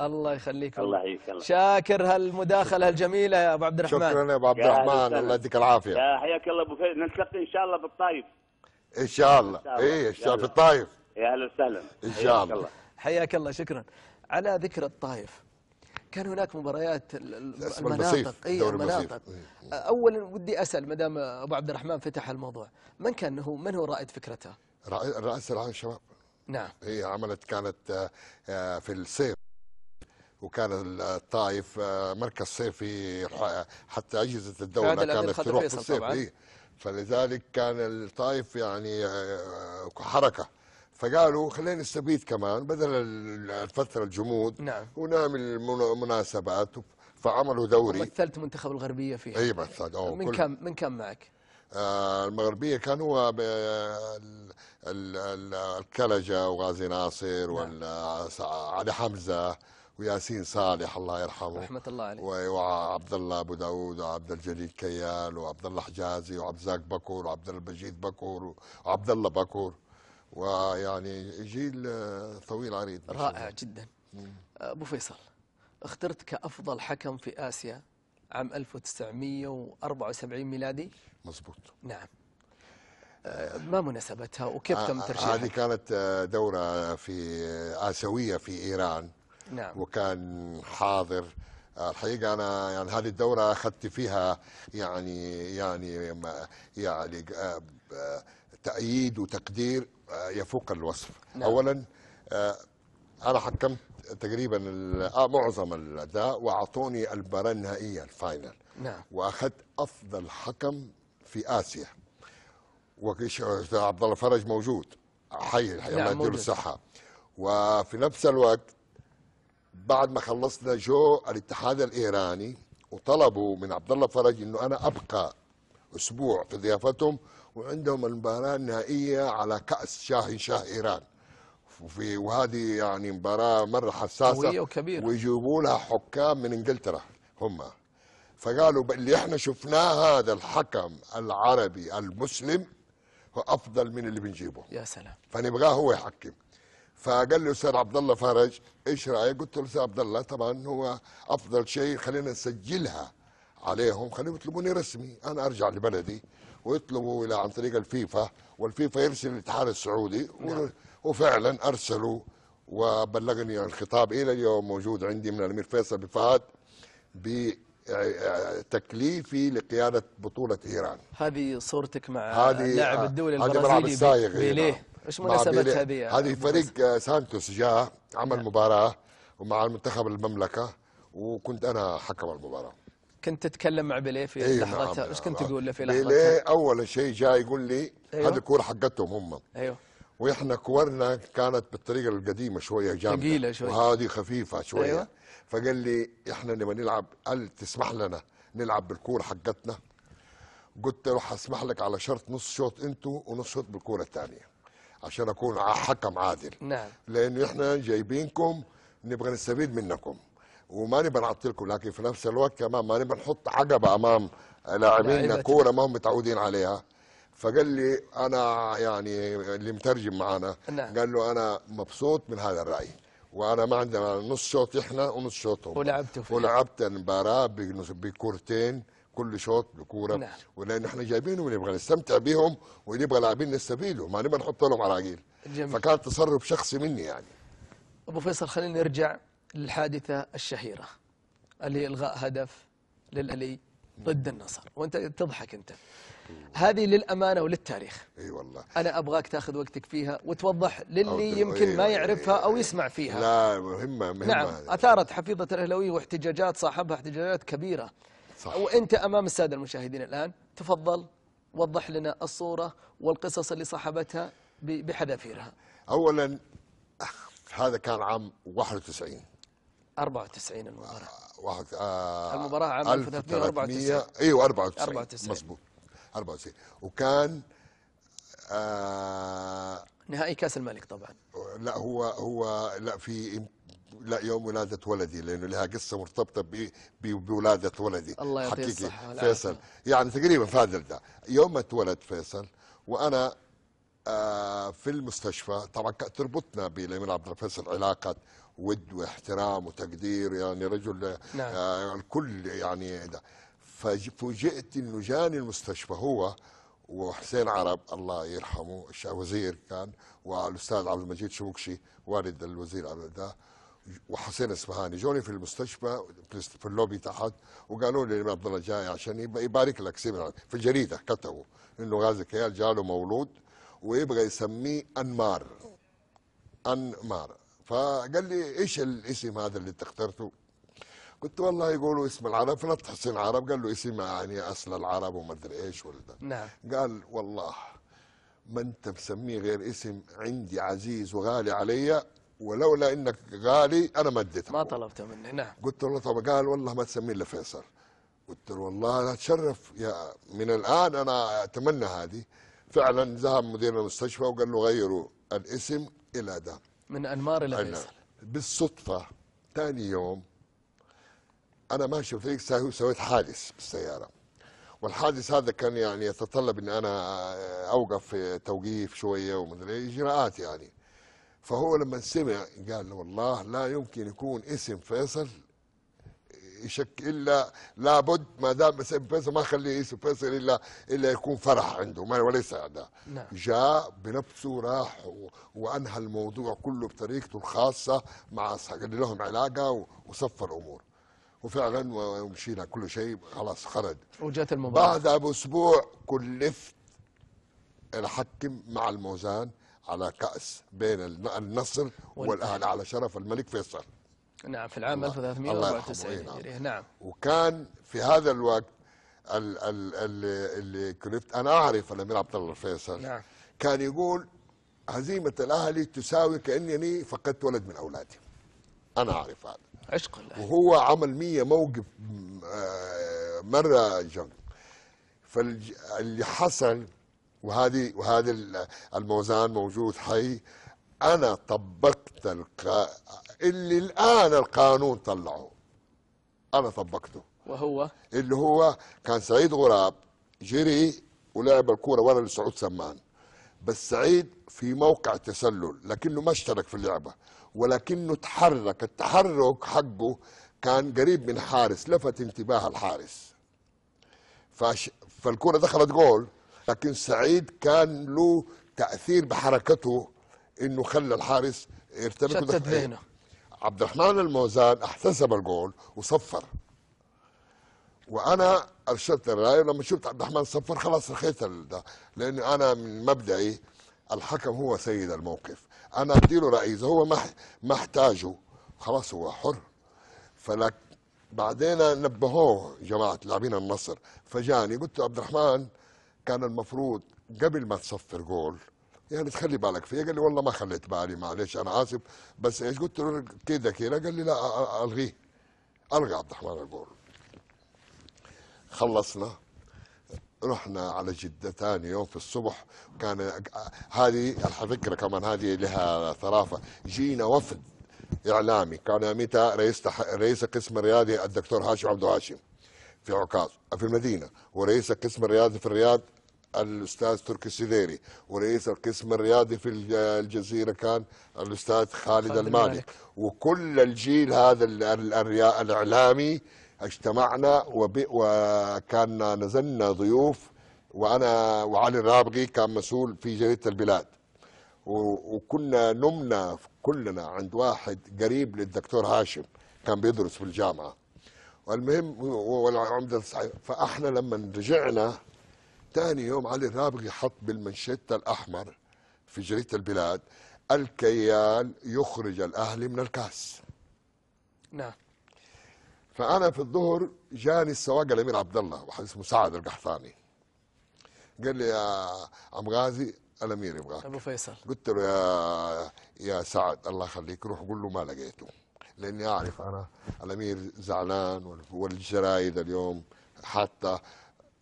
الله يخليك الله يخليك شاكر هالمداخله الجميله يا ابو عبد الرحمن شكرا يا ابو عبد الرحمن الله يديك العافيه حياك الله ابو فيصل نلتقي ان شاء الله بالطايف إيه، ان شاء الله اي في الطايف يا اهلا وسهلا ان شاء الله حياك الله شكرا على ذكر الطايف كان هناك مباريات المناطق اي المناطق إيه، إيه. اولا ودي اسال ما دام ابو عبد الرحمن فتح الموضوع من كان هو من هو رائد فكرتها؟ رئيس العام الشباب نعم هي عملت كانت آه، آه، في الصيف وكان الطائف آه، مركز صيفي حتى اجهزه الدوله كانت تروح في الصيف طبعا. فلذلك كان الطائف يعني آه، حركه فقالوا خلينا نستفيد كمان بدل الفتره الجمود نعم. ونعمل مناسبات فعملوا دوري مثلت منتخب الغربيه فيها اي مثلت من كم من كم معك؟ آه المغربيه كان هو الكلجه وغازي ناصر نعم. وعلي آه، حمزه وياسين صالح الله يرحمه رحمة الله عليه وعبد الله أبو داوود وعبد الجليل كيال وعبد الله حجازي وعبد زاك بكور وعبد المجيد بكور وعبد الله بكور ويعني جيل طويل عريض رائع جدا أبو فيصل اخترت كأفضل حكم في آسيا عام 1974 ميلادي مظبوط نعم آه، ما مناسبتها وكيف آه، تم ترشيحها؟ هذه كانت آه، دورة في آسيوية في إيران نعم. وكان حاضر آه، الحقيقة أنا يعني هذه الدورة أخذت فيها يعني يعني يعني آه، تأييد وتقدير آه، يفوق الوصف نعم. أولا أنا حكمت تقريبا معظم الأداء وأعطوني المباراة النهائية الفاينل نعم. وأخذت أفضل حكم في آسيا وعبد الله فرج موجود حي الله نعم، يديله الصحة وفي نفس الوقت بعد ما خلصنا جو الاتحاد الايراني وطلبوا من عبد الله فرج انه انا ابقى اسبوع في ضيافتهم وعندهم المباراه النهائيه على كاس شاه شاه ايران وفي وهذه يعني مباراه مره حساسه قويه وكبيرة ويجيبوا لها حكام من انجلترا هم فقالوا اللي احنا شفناه هذا الحكم العربي المسلم هو افضل من اللي بنجيبه يا سلام فنبغاه هو يحكم فقال لي استاذ عبد الله فرج ايش رايك؟ قلت له استاذ عبد الله طبعا هو افضل شيء خلينا نسجلها عليهم خليهم يطلبوني رسمي انا ارجع لبلدي ويطلبوا الى عن طريق الفيفا والفيفا يرسل الاتحاد السعودي نعم. وفعلا ارسلوا وبلغني الخطاب الى اليوم موجود عندي من الامير فيصل بن فهد بتكليفي لقياده بطوله ايران هذه صورتك مع اللاعب الدولي آه، البرازيلي هذه ملعب بيليه ايش مناسبتها بها؟ هذه فريق آه، سانتوس جاء عمل نعم. مباراه ومع المنتخب المملكه وكنت انا حكم المباراه كنت تتكلم مع بيليه في أيوة لحظتها نعم ايش كنت نعم. تقول له في لحظتها؟ بيليه اول شيء جاء يقول لي أيوه؟ هذه الكوره حقتهم هم ايوه واحنا كورنا كانت بالطريقه القديمه شويه جامده ثقيله شويه وهذه خفيفه شويه أيوه؟ فقال لي احنا لما نلعب هل تسمح لنا نلعب بالكوره حقتنا؟ قلت له اسمح لك على شرط نص شوط انتوا ونص شوط بالكوره الثانيه عشان اكون حكم عادل نعم لانه احنا جايبينكم نبغى نستفيد منكم وما نبغى نعطلكم لكن في نفس الوقت كمان ما نبغى نحط عقبه امام لاعبين كوره ما هم متعودين عليها فقال لي انا يعني اللي مترجم معانا نعم. قال له انا مبسوط من هذا الراي وانا ما عندنا نص شوط احنا ونص شوط هم فيه. ولعبت المباراه بكورتين كل شوط بكوره نعم. ولان احنا جايبينهم ونبغى نستمتع بهم ونبغى لاعبين نستفيدوا ما نبغى نحط لهم عراقيل فكان تصرف شخصي مني يعني ابو فيصل خلينا نرجع للحادثه الشهيره اللي الغاء هدف للاهلي ضد النصر وانت تضحك انت هذه للامانه وللتاريخ اي والله انا ابغاك تاخذ وقتك فيها وتوضح للي يمكن ما يعرفها او يسمع فيها لا مهمه مهمه نعم اثارت حفيظه الاهلاويه واحتجاجات صاحبها احتجاجات كبيره صح. وانت امام الساده المشاهدين الان تفضل وضح لنا الصوره والقصص اللي صاحبتها بحذافيرها اولا هذا كان عام 91 94 المباراة آه، واحد آه المباراة عام 1394 ايوه 94 94 مضبوط 94 وكان آه نهائي كاس الملك طبعا لا هو هو لا في لا يوم ولاده ولدي لانه لها قصه مرتبطه بولاده ولدي الله حقيقي الصحه فيصل يعني تقريبا في هذا ده يوم اتولد فيصل وانا آه، في المستشفى طبعا تربطنا بالامير عبد الفيصل علاقه ود واحترام وتقدير يعني رجل آه، نعم. آه الكل يعني ده ففوجئت انه جاني المستشفى هو وحسين عرب الله يرحمه وزير كان والاستاذ عبد المجيد شوكشي والد الوزير عبد ده وحسين اسمهاني جوني في المستشفى في اللوبي تحت وقالوا لي عبد الله جاي عشان يبارك لك سيمينار في الجريده كتبوا انه غازي كيال جاله مولود ويبغى يسميه انمار انمار فقال لي ايش الاسم هذا اللي انت اخترته؟ قلت والله يقولوا اسم العرب فلا حسين عرب قال له اسم يعني اصل العرب وما ادري ايش ولا نعم قال والله ما انت مسميه غير اسم عندي عزيز وغالي علي ولولا انك غالي انا ما اديتك ما طلبته مني نعم قلت له طب قال والله ما تسميه الا فيصل قلت له والله انا اتشرف يا من الان انا اتمنى هذه فعلا ذهب مدير المستشفى وقال له غيروا الاسم الى ده من انمار الى فيصل نعم. بالصدفه ثاني يوم انا ماشي في الطريق وسويت حادث بالسياره والحادث هذا كان يعني يتطلب ان انا اوقف توقيف شويه ومدري اجراءات يعني فهو لما سمع قال والله لا يمكن يكون اسم فيصل يشك الا لابد ما دام اسم فيصل ما خليه اسم فيصل الا الا يكون فرح عنده ما وليس هذا نعم. جاء بنفسه راح وانهى الموضوع كله بطريقته الخاصه مع اصحاب لهم علاقه وصفى الامور وفعلا ومشينا كل شيء خلاص خرج وجات المباراه بعد باسبوع اسبوع كلفت الحكم مع الموزان على كأس بين النصر والأهلي على شرف الملك فيصل نعم في العام 1394 إيه، نعم. نعم وكان في هذا الوقت اللي, اللي كنت أنا أعرف الأمير عبد الله الفيصل نعم. كان يقول هزيمة الأهلي تساوي كأنني فقدت ولد من أولادي أنا أعرف هذا عشق الله وهو عمل مية موقف آه، مرة جنب فاللي حصل وهذه وهذا الموزان موجود حي انا طبقت الق... اللي الان القانون طلعه انا طبقته وهو اللي هو كان سعيد غراب جري ولعب الكوره ورا لسعود سمان بس سعيد في موقع تسلل لكنه ما اشترك في اللعبه ولكنه تحرك التحرك حقه كان قريب من حارس لفت انتباه الحارس فش... فالكوره دخلت جول لكن سعيد كان له تاثير بحركته انه خلى الحارس يرتبك شتت ذهنه عبد الرحمن الموزان احتسب الجول وصفر وانا ارشدت الرايه لما شفت عبد الرحمن صفر خلاص رخيت ده لاني انا من مبدئي الحكم هو سيد الموقف انا اديله رايي اذا هو ما ما احتاجه خلاص هو حر فلك بعدين نبهوه جماعه لاعبين النصر فجاني قلت له عبد الرحمن كان المفروض قبل ما تصفر جول يعني تخلي بالك فيه قال لي والله ما خليت بالي معلش انا اسف بس ايش قلت له كذا كذا قال لي لا الغيه الغى عبد الرحمن الجول خلصنا رحنا على جدة ثاني يوم في الصبح كان هذه الفكرة فكرة كمان هذه لها ثرافة جينا وفد إعلامي كان متى رئيس تح... رئيس القسم الرياضي الدكتور هاشم عبد هاشم في عكاظ في المدينة ورئيس القسم الرياضي في الرياض الاستاذ تركي السديري ورئيس القسم الرياضي في الجزيره كان الاستاذ خالد المالك وكل الجيل هذا الاعلامي اجتمعنا وكان نزلنا ضيوف وانا وعلي الرابغي كان مسؤول في جريده البلاد وكنا نمنا كلنا عند واحد قريب للدكتور هاشم كان بيدرس في الجامعه والمهم والعمده الصحيح فاحنا لما رجعنا ثاني يوم علي الرابغي حط بالمنشطة الأحمر في جريدة البلاد الكيان يخرج الأهلي من الكاس نعم فأنا في الظهر جاني السواق الأمير عبد الله واحد اسمه سعد القحطاني قال لي يا عم غازي الأمير يبغاك أبو فيصل قلت له يا يا سعد الله يخليك روح قول له ما لقيته لأني أعرف أنا الأمير زعلان والجرايد اليوم حتى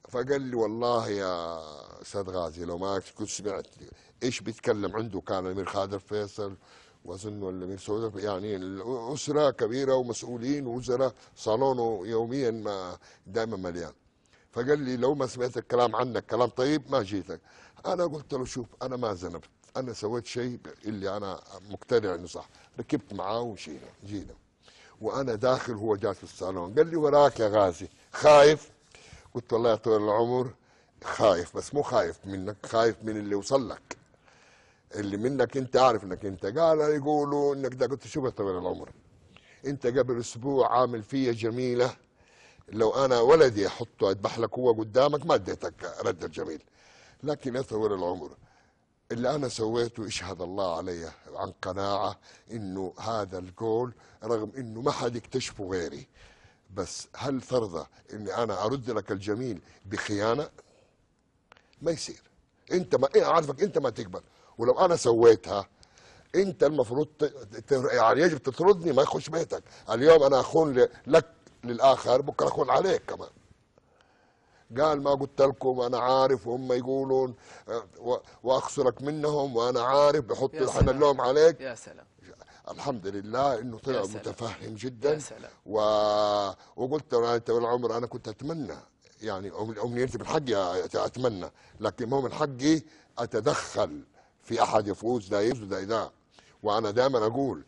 فقال لي والله يا استاذ غازي لو ما كنت سمعت ايش بيتكلم عنده كان الامير خادر فيصل واظن الامير سعود يعني الاسره كبيره ومسؤولين ووزراء صالونه يوميا ما دائما مليان فقال لي لو ما سمعت الكلام عنك كلام طيب ما جيتك انا قلت له شوف انا ما ذنبت انا سويت شيء اللي انا مقتنع انه صح ركبت معاه ومشينا جينا وانا داخل هو جالس في الصالون قال لي وراك يا غازي خايف قلت والله يا طويل العمر خايف بس مو خايف منك خايف من اللي وصل لك اللي منك انت عارف انك انت قال يقولوا انك ده قلت شو طويل العمر انت قبل اسبوع عامل فيا جميله لو انا ولدي احطه اذبح لك هو قدامك ما اديتك رد الجميل لكن يا طويل العمر اللي انا سويته اشهد الله علي عن قناعه انه هذا الجول رغم انه ما حد يكتشفه غيري بس هل ترضى اني انا ارد لك الجميل بخيانه ما يصير انت ما إيه عارفك انت ما تقبل ولو انا سويتها انت المفروض ت... يعني يجب تطردني ما يخش بيتك اليوم انا اخون ل... لك للاخر بكره اخون عليك كمان قال ما قلت لكم انا عارف وهم يقولون أه، و... واخسرك منهم وانا عارف بحط الحن اللوم عليك يا سلام الحمد لله انه طلع متفهم جدا يا سلام. و... وقلت العمر انا كنت اتمنى يعني امنيتي من حقي اتمنى لكن مو من حقي اتدخل في احد يفوز لا يفوز ده ده وانا دائما اقول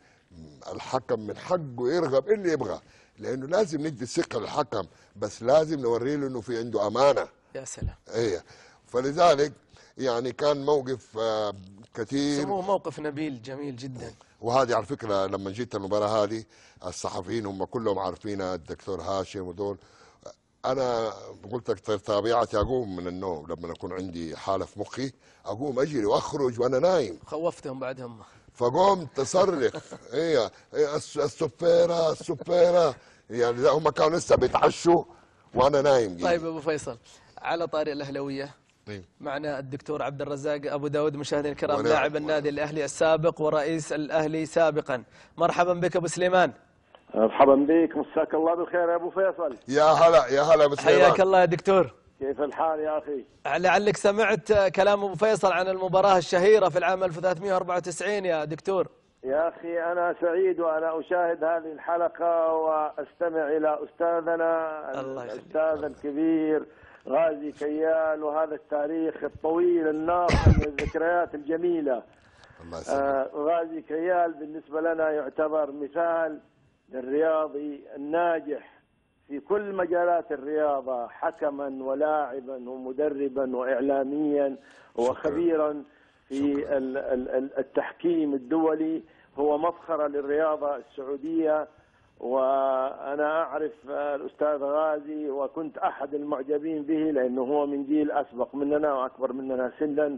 الحكم من حقه يرغب اللي يبغى لانه لازم ندي الثقه للحكم بس لازم نوري له انه في عنده امانه يا سلام ايه فلذلك يعني كان موقف آه، كثير سموه موقف نبيل جميل جدا وهذه على فكره لما جيت المباراه هذه الصحفيين هم كلهم عارفين الدكتور هاشم ودول انا قلت لك طيب طبيعتي اقوم من النوم لما اكون عندي حاله في مخي اقوم اجري واخرج وانا نايم خوفتهم بعدهم فقمت اصرخ هي السفيره السفيره يعني هم كانوا لسه بيتعشوا وانا نايم جي. طيب ابو فيصل على طاري الاهلاويه معنا الدكتور عبد الرزاق أبو داود مشاهدينا الكرام لاعب النادي الأهلي السابق ورئيس الأهلي سابقا مرحبا بك أبو سليمان مرحبا بك مساك الله بالخير يا أبو فيصل يا هلا يا هلا أبو سليمان حياك الله يا دكتور كيف الحال يا أخي لعلك سمعت كلام أبو فيصل عن المباراة الشهيرة في العام 1394 يا دكتور يا أخي أنا سعيد وأنا أشاهد هذه الحلقة وأستمع إلى أستاذنا الله الأستاذ الكبير غازي كيال وهذا التاريخ الطويل النافع من الذكريات الجميله الله آه غازي كيال بالنسبه لنا يعتبر مثال للرياضي الناجح في كل مجالات الرياضه حكما ولاعبا ومدربا واعلاميا وخبيرا في التحكيم الدولي هو مفخره للرياضه السعوديه وأنا أعرف الأستاذ غازي وكنت أحد المعجبين به لأنه هو من جيل أسبق مننا وأكبر مننا سنا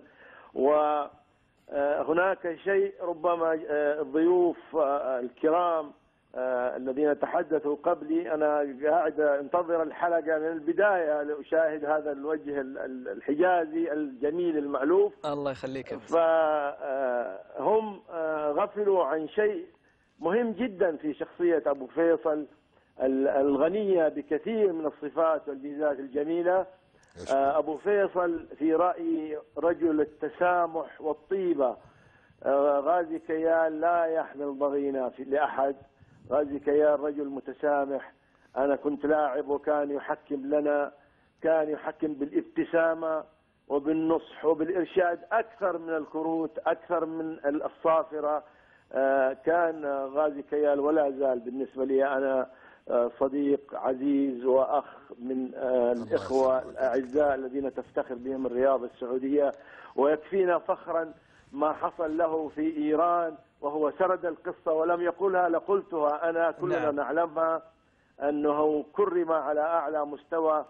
وهناك شيء ربما آه، الضيوف آه، الكرام آه، الذين تحدثوا قبلي أنا قاعد أنتظر الحلقة من البداية لأشاهد هذا الوجه الحجازي الجميل المألوف الله يخليك فهم غفلوا عن شيء مهم جدا في شخصية أبو فيصل الغنية بكثير من الصفات والميزات الجميلة آه، أبو فيصل في رأيي رجل التسامح والطيبة آه، غازي كيال لا يحمل ضغينة لأحد غازي كيال رجل متسامح أنا كنت لاعب وكان يحكم لنا كان يحكم بالابتسامة وبالنصح وبالإرشاد أكثر من الكروت أكثر من الصافرة آه، كان غازي كيال ولا زال بالنسبة لي أنا آه، صديق عزيز واخ من آه، الاخوه الاعزاء الذين تفتخر بهم الرياضه السعوديه ويكفينا فخرا ما حصل له في ايران وهو سرد القصه ولم يقولها لقلتها انا كلنا نعم. نعلمها انه كرم على اعلى مستوى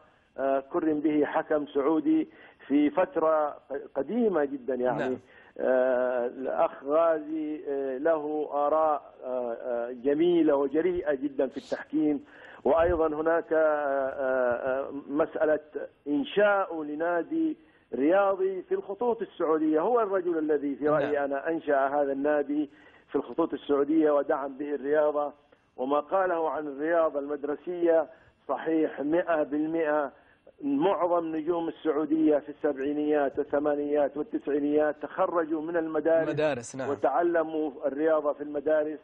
كرم به حكم سعودي في فتره قديمه جدا يعني نعم. الأخ غازي آه، له آراء آه، آه، جميلة وجريئة جدا في التحكيم وأيضا هناك مسألة إنشاء لنادي رياضي في الخطوط السعودية هو الرجل الذي في رأيي نعم. أنا أنشأ هذا النادي في الخطوط السعودية ودعم به الرياضة وما قاله عن الرياضة المدرسية صحيح مئة بالمئة معظم نجوم السعودية في السبعينيات والثمانينيات والتسعينيات تخرجوا من المدارس مدارس نعم. وتعلموا الرياضة في المدارس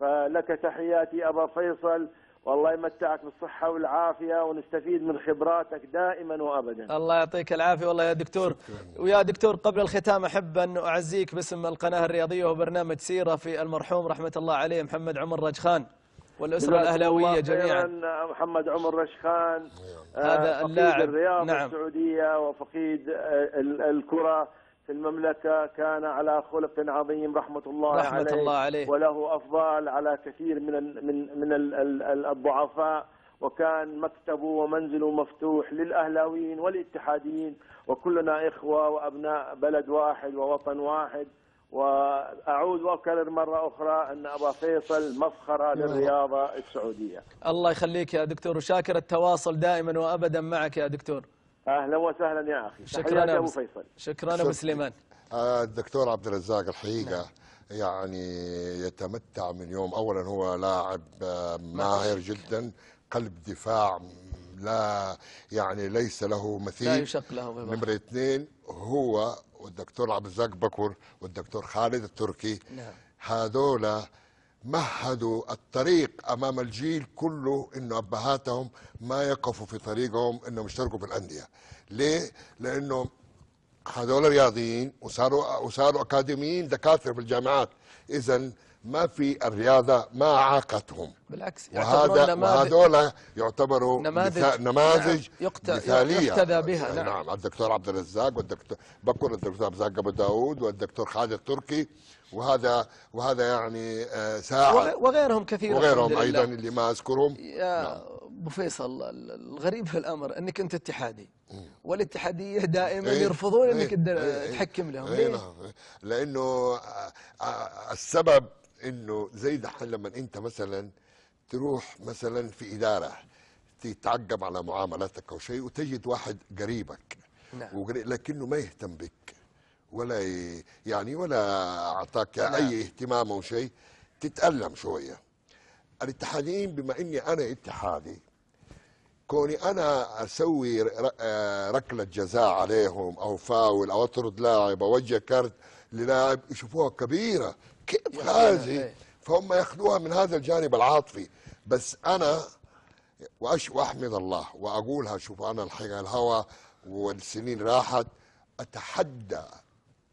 فلك تحياتي أبا فيصل والله يمتعك بالصحة والعافية ونستفيد من خبراتك دائما وأبدا الله يعطيك العافية والله يا دكتور شكرا. ويا دكتور قبل الختام أحب أن أعزيك باسم القناة الرياضية وبرنامج سيرة في المرحوم رحمة الله عليه محمد عمر رجخان والأسرة الأهلاوية جميعا محمد عمر رشخان هذا آه، اللاعب الرياضة نعم. السعودية وفقيد الكرة في المملكة كان على خلق عظيم رحمة الله رحمة عليه, الله عليه وله أفضال على كثير من من من الضعفاء وكان مكتبه ومنزله مفتوح للأهلاويين والاتحاديين وكلنا إخوة وأبناء بلد واحد ووطن واحد واعود واكرر مره اخرى ان ابا فيصل مسخره للرياضه السعوديه. الله يخليك يا دكتور وشاكر التواصل دائما وابدا معك يا دكتور. اهلا وسهلا يا اخي. شكرا ابو فيصل. شكرا ابو سليمان. آه، الدكتور عبد الرزاق الحقيقه نعم. يعني يتمتع من يوم اولا هو لاعب آه، ماهر جدا قلب دفاع لا يعني ليس له مثيل لا يشق له نمرة اثنين هو والدكتور عبد الزاك بكر والدكتور خالد التركي نعم. هذول مهدوا الطريق امام الجيل كله انه ابهاتهم ما يقفوا في طريقهم انهم يشتركوا في الانديه ليه لانه هذول رياضيين وصاروا وصاروا اكاديميين دكاتره في الجامعات اذا ما في الرياضه ما عاقتهم بالعكس وهذا وهذول يعتبروا نماذج, نماذج نعم مثاليه يقتدى بها نعم. نعم. نعم الدكتور عبد الرزاق والدكتور بكر الدكتور عبد الرزاق ابو داوود والدكتور خالد التركي وهذا وهذا يعني آه، ساعد وغيرهم كثير وغيرهم ايضا لله. اللي ما اذكرهم يا نعم. ابو فيصل الغريب في الامر انك انت اتحادي والاتحاديه دائما ايه يرفضون انك ايه, إيه. تحكم لهم ايه ايه نعم. لانه آه، آه، السبب انه زي دحين لما انت مثلا تروح مثلا في اداره تتعجب على معاملاتك او شيء وتجد واحد قريبك نعم. لكنه ما يهتم بك ولا يعني ولا اعطاك نعم. اي اهتمام او شيء تتالم شويه الاتحاديين بما اني انا اتحادي كوني انا اسوي آه، ركله جزاء عليهم او فاول او اطرد لاعب اوجه كارت للاعب يشوفوها كبيره كيف هذه فهم ياخذوها من هذا الجانب العاطفي بس انا وأش واحمد الله واقولها شوف انا الحقيقه الهوى والسنين راحت اتحدى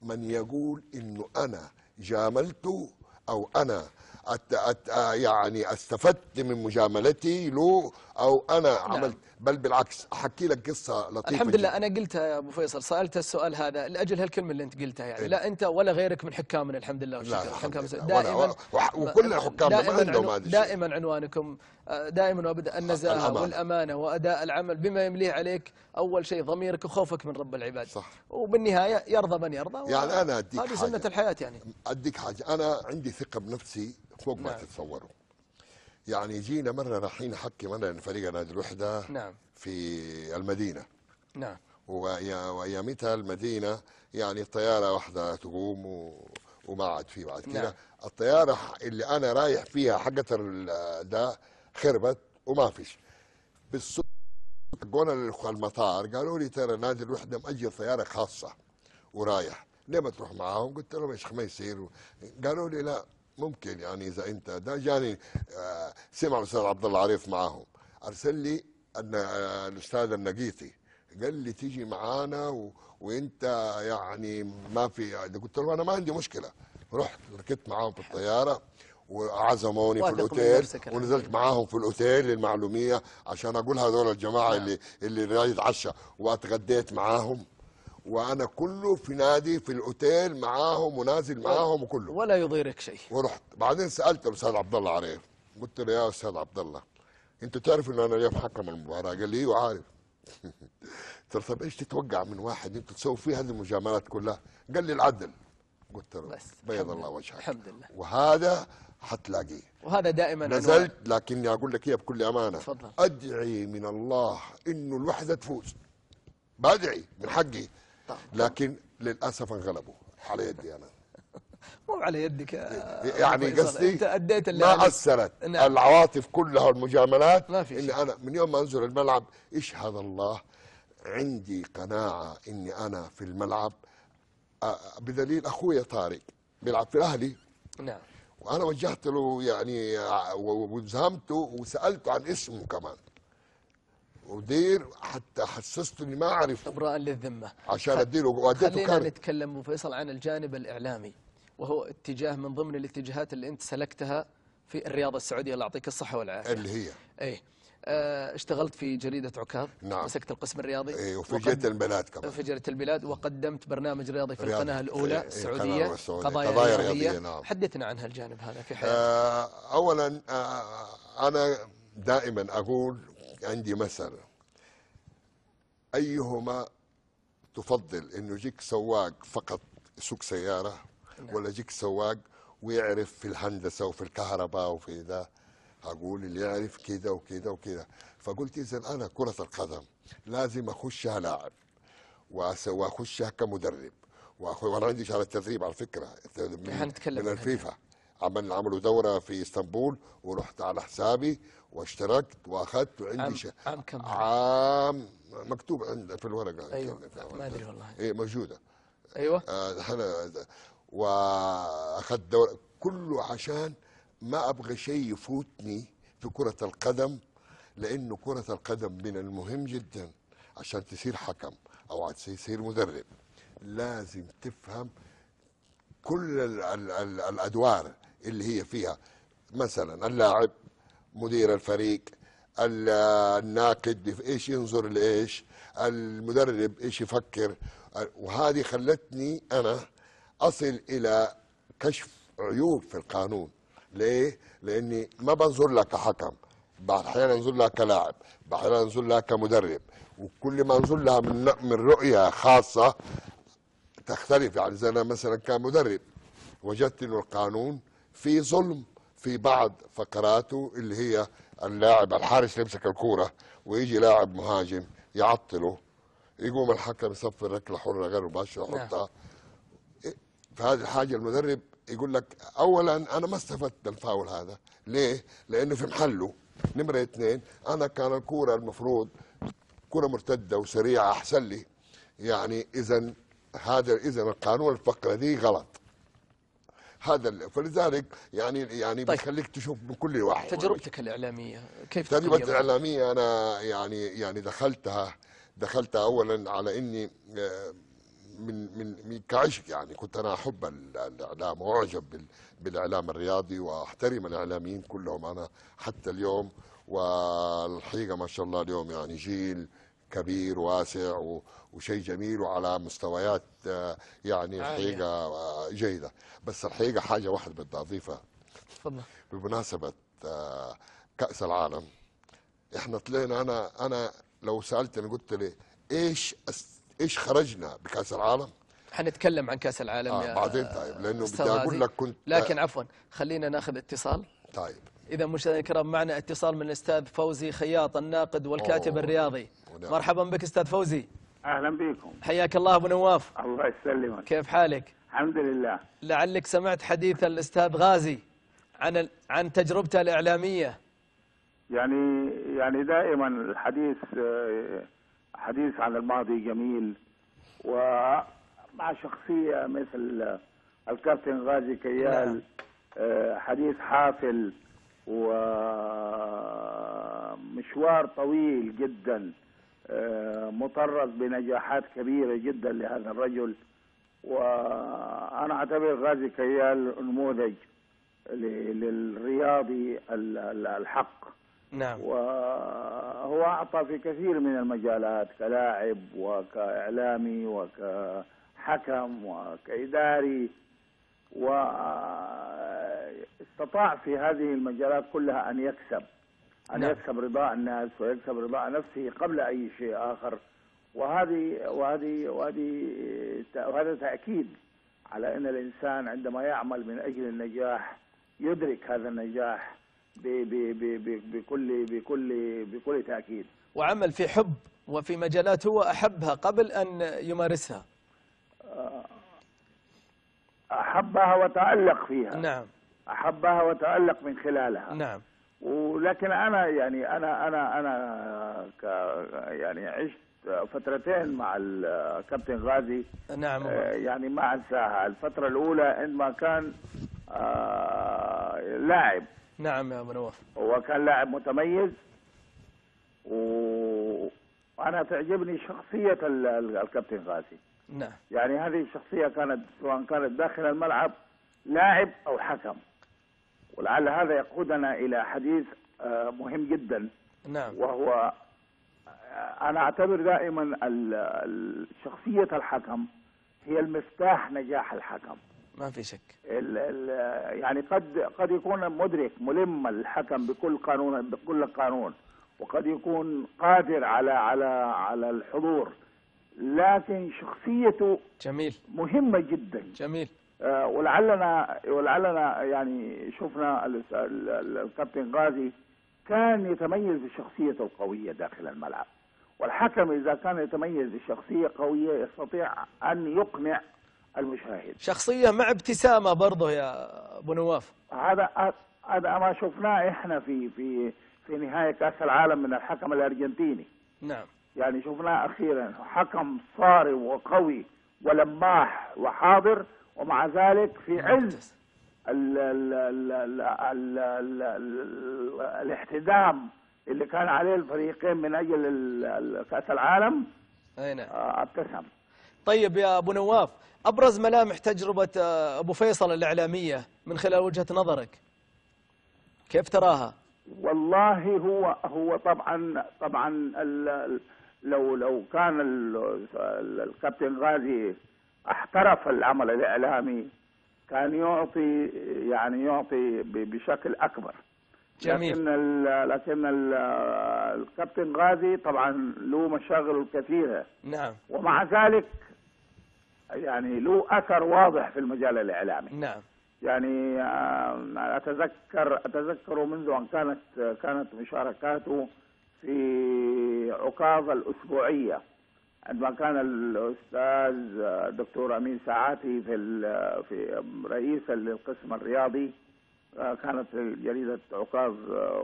من يقول انه انا جاملته او انا أت أت يعني استفدت من مجاملتي له او انا نعم. عملت بل بالعكس احكي لك قصه لطيفه الحمد لله انا قلتها يا ابو فيصل سالت السؤال هذا لاجل هالكلمه اللي انت قلتها يعني إيه؟ لا انت ولا غيرك من حكامنا الحمد لله والشكر حكام دائما وكل الحكام ما عندهم هذا دائما عنوانكم آه، دائما وابدا النزاهه والامانه واداء العمل بما يمليه عليك اول شيء ضميرك وخوفك من رب العباد صح وبالنهايه يرضى من يرضى يعني انا اديك هذه سنه الحياه يعني اديك حاجه انا عندي ثقه بنفسي فوق نعم. ما تتصوروا يعني جينا مرة رايحين حكي مرة فريق نادي الوحدة نعم. في المدينة نعم وأيامتها المدينة يعني الطيارة واحدة تقوم و... وما عاد في بعد كده نعم. الطيارة اللي أنا رايح فيها حقت ده خربت وما فيش بالصدفة جونا المطار قالوا لي ترى نادي الوحدة مأجر طيارة خاصة ورايح ليه ما تروح معاهم قلت لهم يا شيخ ما يصير قالوا لي لا ممكن يعني اذا انت ده جاني آه، سمع الاستاذ عبد الله عريف معاهم ارسل لي أن آه، الاستاذ النقيطي قال لي تيجي معانا و... وانت يعني ما في قلت له انا ما عندي مشكله رحت ركبت معاهم في الطياره وعزموني في الاوتيل يعني. ونزلت معاهم في الاوتيل للمعلوميه عشان اقول هذول الجماعه نعم. اللي اللي يتعشى واتغديت معاهم وانا كله في نادي في الاوتيل معاهم ونازل معاهم وكله ولا يضيرك شيء ورحت بعدين سالت الاستاذ عبد الله عليه قلت له يا استاذ عبد الله انت تعرف ان انا اليوم حكم المباراه قال لي ايوه عارف قلت له طب ايش تتوقع من واحد انت تسوي فيه هذه المجاملات كلها قال لي العدل قلت له بس بيض الله وجهك الحمد لله وهذا حتلاقيه وهذا دائما نزلت أنواع. لكني اقول لك اياها بكل امانه تفضل. ادعي من الله انه الوحده تفوز بدعي من حقي لكن للاسف انغلبوا على يدي انا مو على يدك يعني قصدي انت اديت ما اثرت نعم. العواطف كلها والمجاملات ما في اني انا من يوم ما انزل الملعب ايش هذا الله عندي قناعه اني انا في الملعب بدليل اخويا طارق بيلعب في الاهلي نعم وانا وجهت له يعني وزهمته وسالته عن اسمه كمان ودير حتى حسست اني ما اعرف ابراء للذمه عشان اديله وديته خلينا كارت. نتكلم فيصل عن الجانب الاعلامي وهو اتجاه من ضمن الاتجاهات اللي انت سلكتها في الرياضه السعوديه الله يعطيك الصحه والعافيه اللي هي ايه آه، اشتغلت في جريدة عكاظ نعم مسكت القسم الرياضي اي وفي جريدة البلاد كمان في جريدة البلاد وقدمت برنامج رياضي في رياضي القناة الأولى ايه, إيه، السعودية قضايا, قضايا رياضية, رياضية نعم حدثنا عن هالجانب هذا في حياتك اه أولا اه أنا دائما أقول عندي مثل أيهما تفضل أنه يجيك سواق فقط يسوق سيارة نعم. ولا يجيك سواق ويعرف في الهندسة وفي الكهرباء وفي ذا أقول اللي يعرف كذا وكذا وكذا فقلت إذا أنا كرة القدم لازم أخشها لاعب وأخشها كمدرب وأنا عندي على التدريب على فكرة من, من الفيفا عمل عملوا دورة في اسطنبول ورحت على حسابي واشتركت واخذت وعندي شهاده عام كم عام مكتوب عند في الورقه ايوه ما ادري والله اي موجوده ايوه آه واخذت دور كله عشان ما ابغى شيء يفوتني في كره القدم لانه كره القدم من المهم جدا عشان تصير حكم او عشان تصير مدرب لازم تفهم كل الـ الـ الـ الادوار اللي هي فيها مثلا اللاعب مدير الفريق الناقد ايش ينظر لايش المدرب ايش يفكر وهذه خلتني انا اصل الى كشف عيوب في القانون ليه لاني ما بنظر لك كحكم بعض احيانا انظر لها كلاعب بعض احيانا انظر لها كمدرب وكل ما انظر لها من من رؤيه خاصه تختلف يعني اذا انا مثلا كمدرب وجدت انه القانون في ظلم في بعض فقراته اللي هي اللاعب الحارس يمسك الكوره ويجي لاعب مهاجم يعطله يقوم الحكم يصفر ركله حره غير مباشره نعم. يحطها فهذه الحاجه المدرب يقول لك اولا انا ما استفدت الفاول هذا ليه؟ لانه في محله نمره اثنين انا كان الكوره المفروض كره مرتده وسريعه احسن لي يعني اذا هذا اذا القانون الفقره دي غلط هذا فلذلك يعني يعني طيب. بيخليك تشوف بكل واحد تجربتك الاعلاميه كيف تجربتي الاعلاميه انا يعني يعني دخلتها دخلتها اولا على اني آه، من من من كعشق يعني كنت انا احب الاعلام واعجب بالاعلام الرياضي واحترم الاعلاميين كلهم انا حتى اليوم والحقيقه ما شاء الله اليوم يعني جيل كبير واسع وشيء جميل وعلى مستويات آه، يعني الحقيقه آه، جيده بس الحقيقه حاجه واحده بدي اضيفها تفضل بمناسبه آه، كاس العالم احنا طلعنا انا انا لو سالتني قلت لي ايش ايش خرجنا بكاس العالم حنتكلم عن كاس العالم آه يا بعدين طيب لانه بدي اقول لك كنت لكن عفوا خلينا ناخذ اتصال طيب اذا مشاهدينا الكرام معنا اتصال من الاستاذ فوزي خياط الناقد والكاتب أوه. الرياضي مرحبا بك استاذ فوزي اهلا بكم حياك الله ابو نواف الله يسلمك كيف حالك الحمد لله لعلك سمعت حديث الاستاذ غازي عن ال... عن تجربته الاعلاميه يعني يعني دائما الحديث حديث عن الماضي جميل ومع شخصيه مثل الكابتن غازي كيال نعم. آه، حديث حافل ومشوار طويل جدا آه، مطرق بنجاحات كبيرة جدا لهذا الرجل وأنا أعتبر غازي كيال نموذج للرياضي الحق نعم وهو أعطى في كثير من المجالات كلاعب وكإعلامي وكحكم وكإداري واستطاع في هذه المجالات كلها أن يكسب أن نعم. يكسب رضاء الناس ويكسب رضاء نفسه قبل أي شيء آخر وهذه وهذه وهذه وهذا تأكيد على أن الإنسان عندما يعمل من أجل النجاح يدرك هذا النجاح بكل بكل بكل تأكيد وعمل في حب وفي مجالات هو أحبها قبل أن يمارسها أحبها وتألق فيها نعم أحبها وتألق من خلالها نعم ولكن انا يعني انا انا انا ك يعني عشت فترتين مع الكابتن غازي نعم آه، يعني ما انساها الفتره الاولى عندما كان آه، لاعب نعم يا ابو نواف هو كان لاعب متميز وانا تعجبني شخصيه الكابتن غازي نعم يعني هذه الشخصيه كانت سواء كانت داخل الملعب لاعب او حكم ولعل هذا يقودنا إلى حديث آه، مهم جدا نعم وهو آه، أنا أعتبر دائما شخصية الحكم هي المفتاح نجاح الحكم ما في شك الـ الـ آه، يعني قد قد يكون مدرك ملم الحكم بكل قانون بكل قانون وقد يكون قادر على على على الحضور لكن شخصيته جميل مهمة جدا جميل آه، ولعلنا ولعلنا يعني شفنا الكابتن غازي كان يتميز بشخصيته القويه داخل الملعب والحكم اذا كان يتميز بشخصيه قويه يستطيع ان يقنع المشاهد شخصيه مع ابتسامه برضه يا ابو نواف هذا هذا ما شفناه احنا في في في نهايه كاس العالم من الحكم الارجنتيني نعم يعني شفناه اخيرا حكم صارم وقوي ولماح وحاضر ومع ذلك في عز الاحتدام اللي كان عليه الفريقين من اجل كاس العالم اي نعم آه، ابتسم طيب يا ابو نواف ابرز ملامح تجربه آه، ابو فيصل الاعلاميه من خلال وجهه نظرك كيف تراها؟ والله هو هو طبعا طبعا لو لو كان الكابتن غازي احترف العمل الإعلامي كان يعطي يعني يعطي بشكل أكبر جميل. لكن الـ لكن الـ الكابتن غازي طبعا له مشاغل كثيره نعم ومع ذلك يعني له اثر واضح في المجال الاعلامي نعم يعني آه، اتذكر اتذكره منذ ان كانت كانت مشاركاته في عكاظ الاسبوعيه عندما كان الاستاذ الدكتور امين ساعاتي في في رئيس القسم الرياضي كانت جريده عكاظ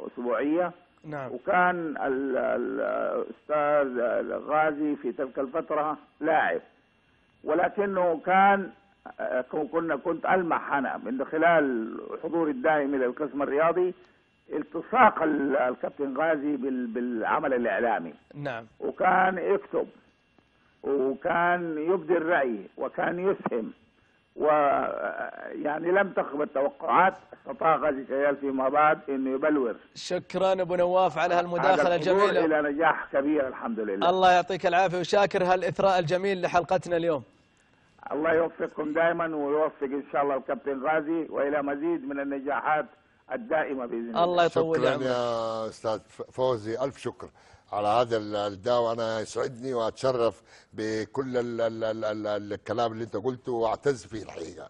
اسبوعيه نعم وكان الاستاذ الغازي في تلك الفتره لاعب ولكنه كان كنا كنت المح انا من خلال حضوري الدائم الى القسم الرياضي التصاق الكابتن غازي بالعمل الاعلامي نعم وكان يكتب وكان يبدي الرأي وكان يسهم ويعني لم تخب التوقعات استطاع غازي كيال فيما بعد انه يبلور شكرا ابو نواف على هالمداخله الجميله الى نجاح كبير الحمد لله الله يعطيك العافيه وشاكر هالاثراء الجميل لحلقتنا اليوم الله يوفقكم دائما ويوفق ان شاء الله الكابتن غازي والى مزيد من النجاحات الدائمه باذن الله الله يطول عمرك شكرا يا استاذ فوزي الف شكر على هذا الدعوة وأنا يسعدني وأتشرف بكل الـ الـ الـ الـ الكلام اللي أنت قلته وأعتز فيه الحقيقة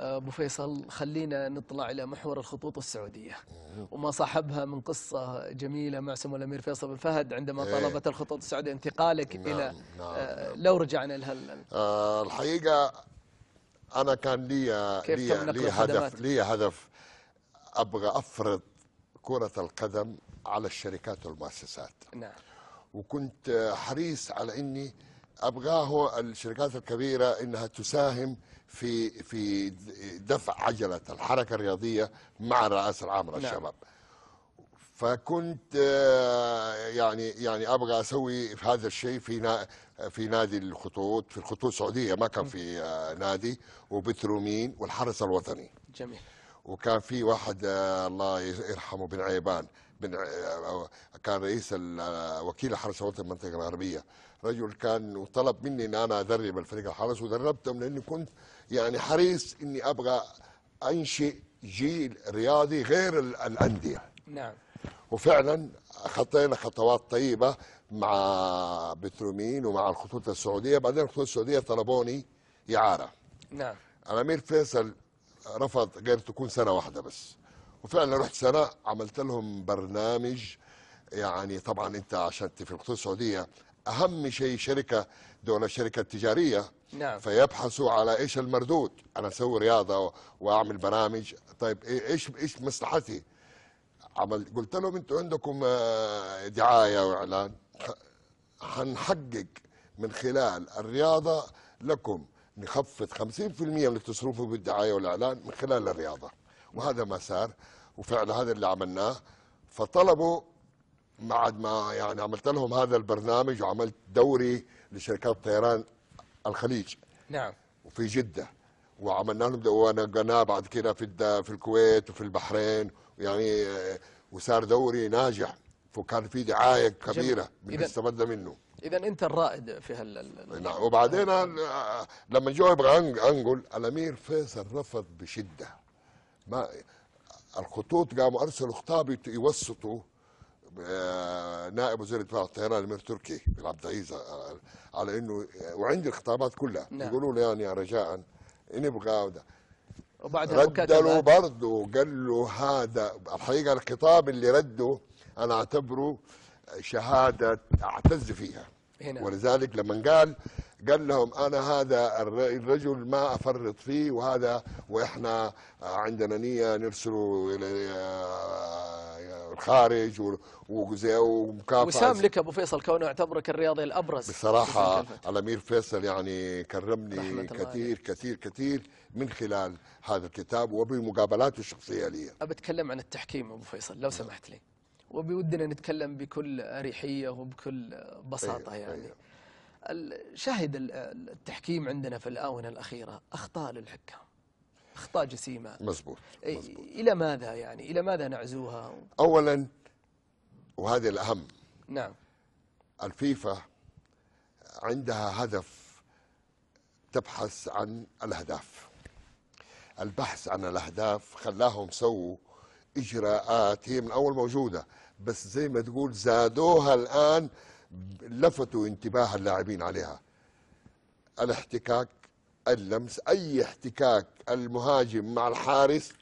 آه، أبو فيصل خلينا نطلع إلى محور الخطوط السعودية وما صاحبها من قصة جميلة مع سمو الأمير فيصل بن فهد عندما إيه. طلبت الخطوط السعودية انتقالك نعم إلى نعم, آه، نعم. لو رجعنا لها آه، الحقيقة أنا كان لي لي, لي هدف لي هدف أبغى أفرض كرة القدم على الشركات والمؤسسات نعم وكنت حريص على اني ابغاه الشركات الكبيره انها تساهم في في دفع عجله الحركه الرياضيه مع الرئاسه العامه نعم. للشباب نعم. فكنت يعني يعني ابغى اسوي في هذا الشيء في في نادي الخطوط في الخطوط السعوديه ما كان في آه، نادي وبترومين والحرس الوطني جميل وكان في واحد آه، الله يرحمه بن عيبان من كان رئيس وكيل حرس وطني المنطقه الغربيه رجل كان وطلب مني ان انا ادرب الفريق الحرس ودربتهم لاني كنت يعني حريص اني ابغى انشئ جيل رياضي غير الانديه نعم وفعلا خطينا خطوات طيبه مع بترومين ومع الخطوط السعوديه بعدين الخطوط السعوديه طلبوني اعاره نعم الامير فيصل رفض غير تكون سنه واحده بس وفعلا رحت سنه عملت لهم برنامج يعني طبعا انت عشان في الخطوط السعوديه اهم شيء شركه دولة شركه تجاريه نعم فيبحثوا على ايش المردود انا اسوي رياضه واعمل برامج طيب إيه، ايش ايش مصلحتي عمل قلت لهم انتوا عندكم آه، دعايه واعلان حنحقق من خلال الرياضه لكم نخفض 50% من اللي تصرفه بالدعايه والاعلان من خلال الرياضه وهذا ما صار وفعلا هذا اللي عملناه فطلبوا بعد ما يعني عملت لهم هذا البرنامج وعملت دوري لشركات طيران الخليج نعم وفي جده وعملنا لهم ونقلناه بعد كده في في الكويت وفي البحرين يعني آه، وصار دوري ناجح وكان في دعايه كبيره استفدنا منه اذا انت الرائد في هال نعم وبعدين آه، لما جو ابغى انقل الامير فيصل رفض بشده ما الخطوط قاموا ارسلوا خطاب يوسطوا آه، نائب وزير الدفاع الطيران الامير تركي بن عبد العزيز آه، على انه آه، وعندي الخطابات كلها نعم. يقولوا لي يعني رجاء نبغى وبعدها له برضه قال له هذا الحقيقه الخطاب اللي رده انا اعتبره شهاده اعتز فيها هنا. إيه نعم. ولذلك لما قال قال لهم أنا هذا الرجل ما أفرط فيه وهذا وإحنا عندنا نية نرسله إلى آه، الخارج ومكافأة وسام لك أبو فيصل كونه يعتبرك الرياضي الأبرز بصراحة الأمير فيصل يعني كرمني كثير كثير كثير من خلال هذا الكتاب وبمقابلاته الشخصية لي أتكلم عن التحكيم أبو فيصل لو نعم. سمحت لي وبودنا نتكلم بكل أريحية وبكل بساطة أيه يعني أيه شهد التحكيم عندنا في الآونة الأخيرة أخطاء للحكام أخطاء جسيمة مزبوط, مزبوط. إلى ماذا يعني إلى ماذا نعزوها أولا وهذا الأهم نعم الفيفا عندها هدف تبحث عن الأهداف البحث عن الأهداف خلاهم سووا إجراءات هي من أول موجودة بس زي ما تقول زادوها الآن لفتوا انتباه اللاعبين عليها الاحتكاك اللمس اي احتكاك المهاجم مع الحارس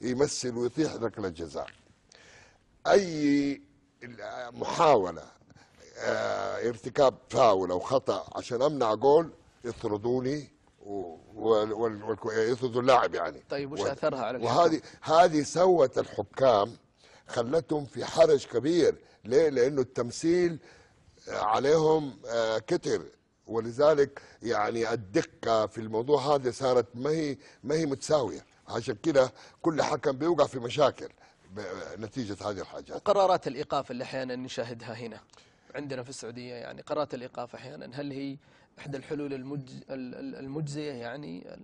يمثل ويطيح ركله جزاء اي محاوله اه ارتكاب فاول او خطا عشان امنع جول يطردوني ويطردوا اللاعب يعني طيب وش اثرها على وهذه هذه سوت الحكام خلتهم في حرج كبير ليه؟ لانه التمثيل عليهم آه، كتر ولذلك يعني الدقة في الموضوع هذا صارت ما هي ما هي متساوية عشان كده كل حكم بيوقع في مشاكل نتيجة هذه الحاجات وقرارات الإيقاف اللي أحيانا نشاهدها هنا عندنا في السعودية يعني قرارات الإيقاف أحيانا هل هي إحدى الحلول المجز المجزية يعني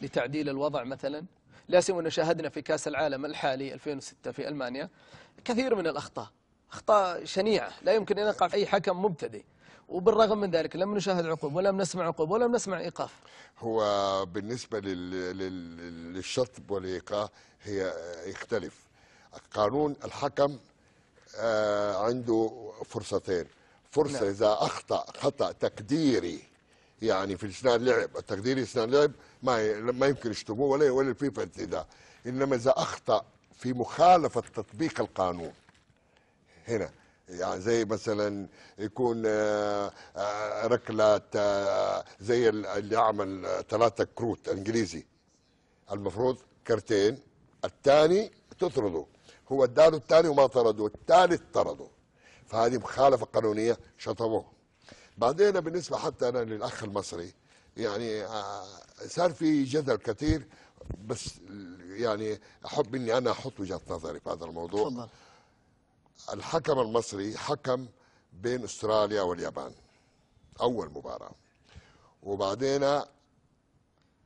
لتعديل الوضع مثلا لا سيما شاهدنا في كأس العالم الحالي 2006 في ألمانيا كثير من الأخطاء أخطاء شنيعة لا يمكن أن يقع في أي حكم مبتدئ وبالرغم من ذلك لم نشاهد عقوب ولم نسمع عقوب ولم نسمع ايقاف هو بالنسبه للشطب والايقاف هي يختلف قانون الحكم آه، عنده فرصتين فرصه نعم. اذا اخطا خطا تقديري يعني في اسنان لعب التقديري اسنان لعب ما ما يمكن يشتموه ولا ولا في ارتداء انما اذا اخطا في مخالفه تطبيق القانون هنا يعني زي مثلا يكون آه، آه، ركلات آه، زي اللي يعمل ثلاثة كروت انجليزي المفروض كرتين الثاني تطرده هو اداله الثاني وما طرده الثالث طرده فهذه مخالفة قانونية شطبوه بعدين بالنسبة حتى أنا للأخ المصري يعني صار في جدل كثير بس يعني أحب إني أنا أحط وجهة نظري في هذا الموضوع تفضل. الحكم المصري حكم بين استراليا واليابان اول مباراه وبعدين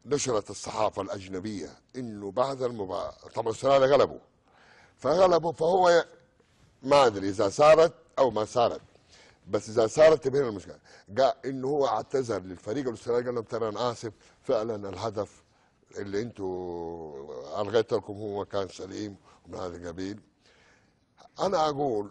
نشرت الصحافه الاجنبيه انه بعد المباراه طبعا استراليا غلبوا فغلبوا فهو ما ادري اذا صارت او ما صارت بس اذا صارت تبين المشكله قال انه هو اعتذر للفريق الاسترالي قال لهم ترى انا اسف فعلا الهدف اللي انتم الغيت لكم هو كان سليم ومن هذا القبيل انا اقول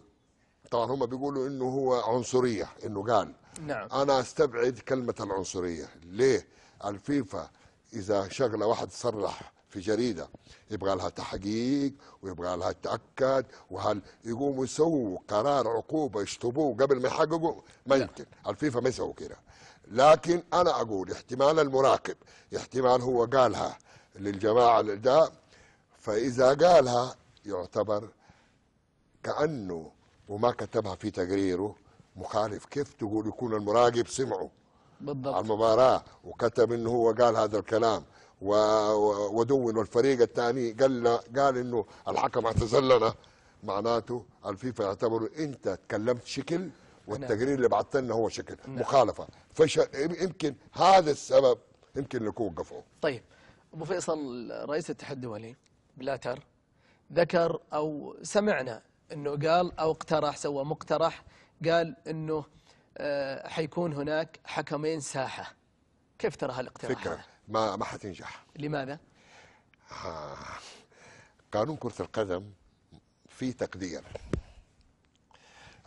طبعا هم بيقولوا انه هو عنصريه انه قال نعم انا استبعد كلمه العنصريه ليه الفيفا اذا شغله واحد صرح في جريده يبغى لها تحقيق ويبغى لها تاكد وهل يقوموا يسووا قرار عقوبه يشطبوه قبل ما يحققوا ما يمكن الفيفا ما يسووا كده لكن انا اقول احتمال المراقب احتمال هو قالها للجماعه ده فاذا قالها يعتبر كأنه وما كتبها في تقريره مخالف كيف تقول يكون المراقب سمعه بالضبط على المباراة وكتب انه هو قال هذا الكلام ودون الفريق الثاني قال قال انه الحكم اعتذر لنا معناته الفيفا يعتبروا انت تكلمت شكل والتقرير اللي بعثت لنا هو شكل نعم. مخالفه فش يمكن هذا السبب يمكن يكون وقفه طيب ابو فيصل رئيس الاتحاد الدولي بلاتر ذكر او سمعنا انه قال او اقترح سوى مقترح قال انه آه، حيكون هناك حكمين ساحه كيف ترى هالاقتراح فكره هذا؟ ما ما حتنجح لماذا؟ آه قانون كره القدم في تقدير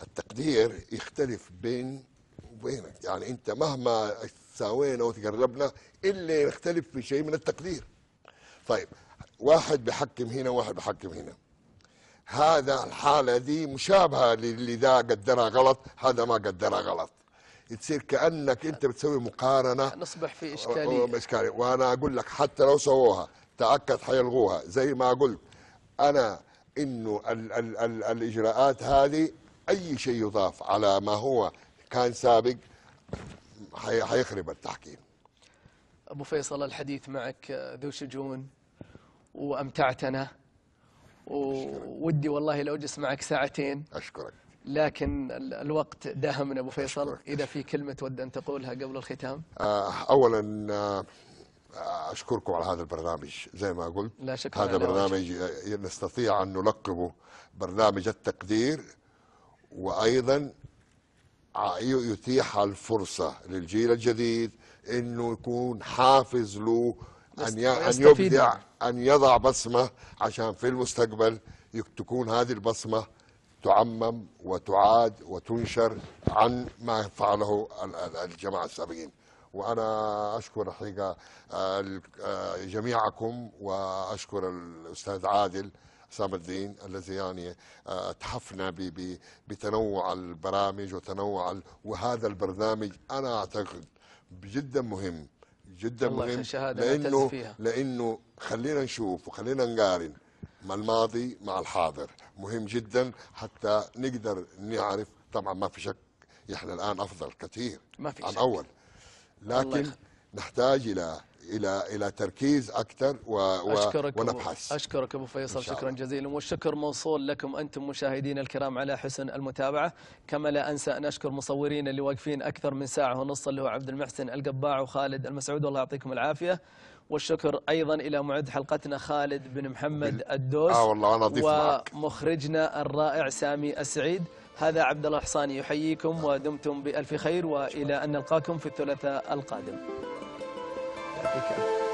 التقدير يختلف بين وبينك يعني انت مهما تساوينا وتقربنا الا يختلف في شيء من التقدير طيب واحد بحكم هنا واحد بحكم هنا هذا الحالة دي مشابهة للي ذا قدرها غلط هذا ما قدرها غلط تصير كأنك أنت بتسوي مقارنة نصبح في إشكالية إشكالية وأنا أقول لك حتى لو سووها تأكد حيلغوها زي ما قلت أنا إنه ال ال ال الإجراءات هذه أي شيء يضاف على ما هو كان سابق حيخرب التحكيم أبو فيصل الحديث معك ذو شجون وأمتعتنا وودي والله لو اجلس معك ساعتين اشكرك لكن الوقت داهمنا ابو فيصل أشكرك. اذا في كلمه تود ان تقولها قبل الختام آه، اولا آه، اشكركم على هذا البرنامج زي ما قلت لا شكرا هذا برنامج نستطيع ان نلقبه برنامج التقدير وايضا يتيح الفرصه للجيل الجديد انه يكون حافز له أن, أن يبدع أن يضع بصمة عشان في المستقبل تكون هذه البصمة تعمم وتعاد وتنشر عن ما فعله الجماعة السابقين وأنا أشكر حقيقة آه، آه، جميعكم وأشكر الأستاذ عادل حسام الدين الذي يعني آه، تحفنا بتنوع البرامج وتنوع وهذا البرنامج أنا أعتقد جدا مهم جدا مهم لانه لانه خلينا نشوف وخلينا نقارن ما الماضي مع الحاضر مهم جدا حتى نقدر نعرف طبعا ما في شك احنا الان افضل كثير ما في عن شك. اول لكن نحتاج الى الى الى تركيز اكثر و أشكرك ونبحث اشكرك ابو فيصل شكرا جزيلا والشكر موصول لكم انتم مشاهدينا الكرام على حسن المتابعه كما لا انسى ان اشكر مصورين اللي واقفين اكثر من ساعه ونص اللي هو عبد المحسن القباع وخالد المسعود الله يعطيكم العافيه والشكر ايضا الى معد حلقتنا خالد بن محمد الدوس اه والله انا اضيف ومخرجنا الرائع سامي السعيد هذا عبد الله حصاني يحييكم ودمتم بالف خير والى ان نلقاكم في الثلاثاء القادم Okay.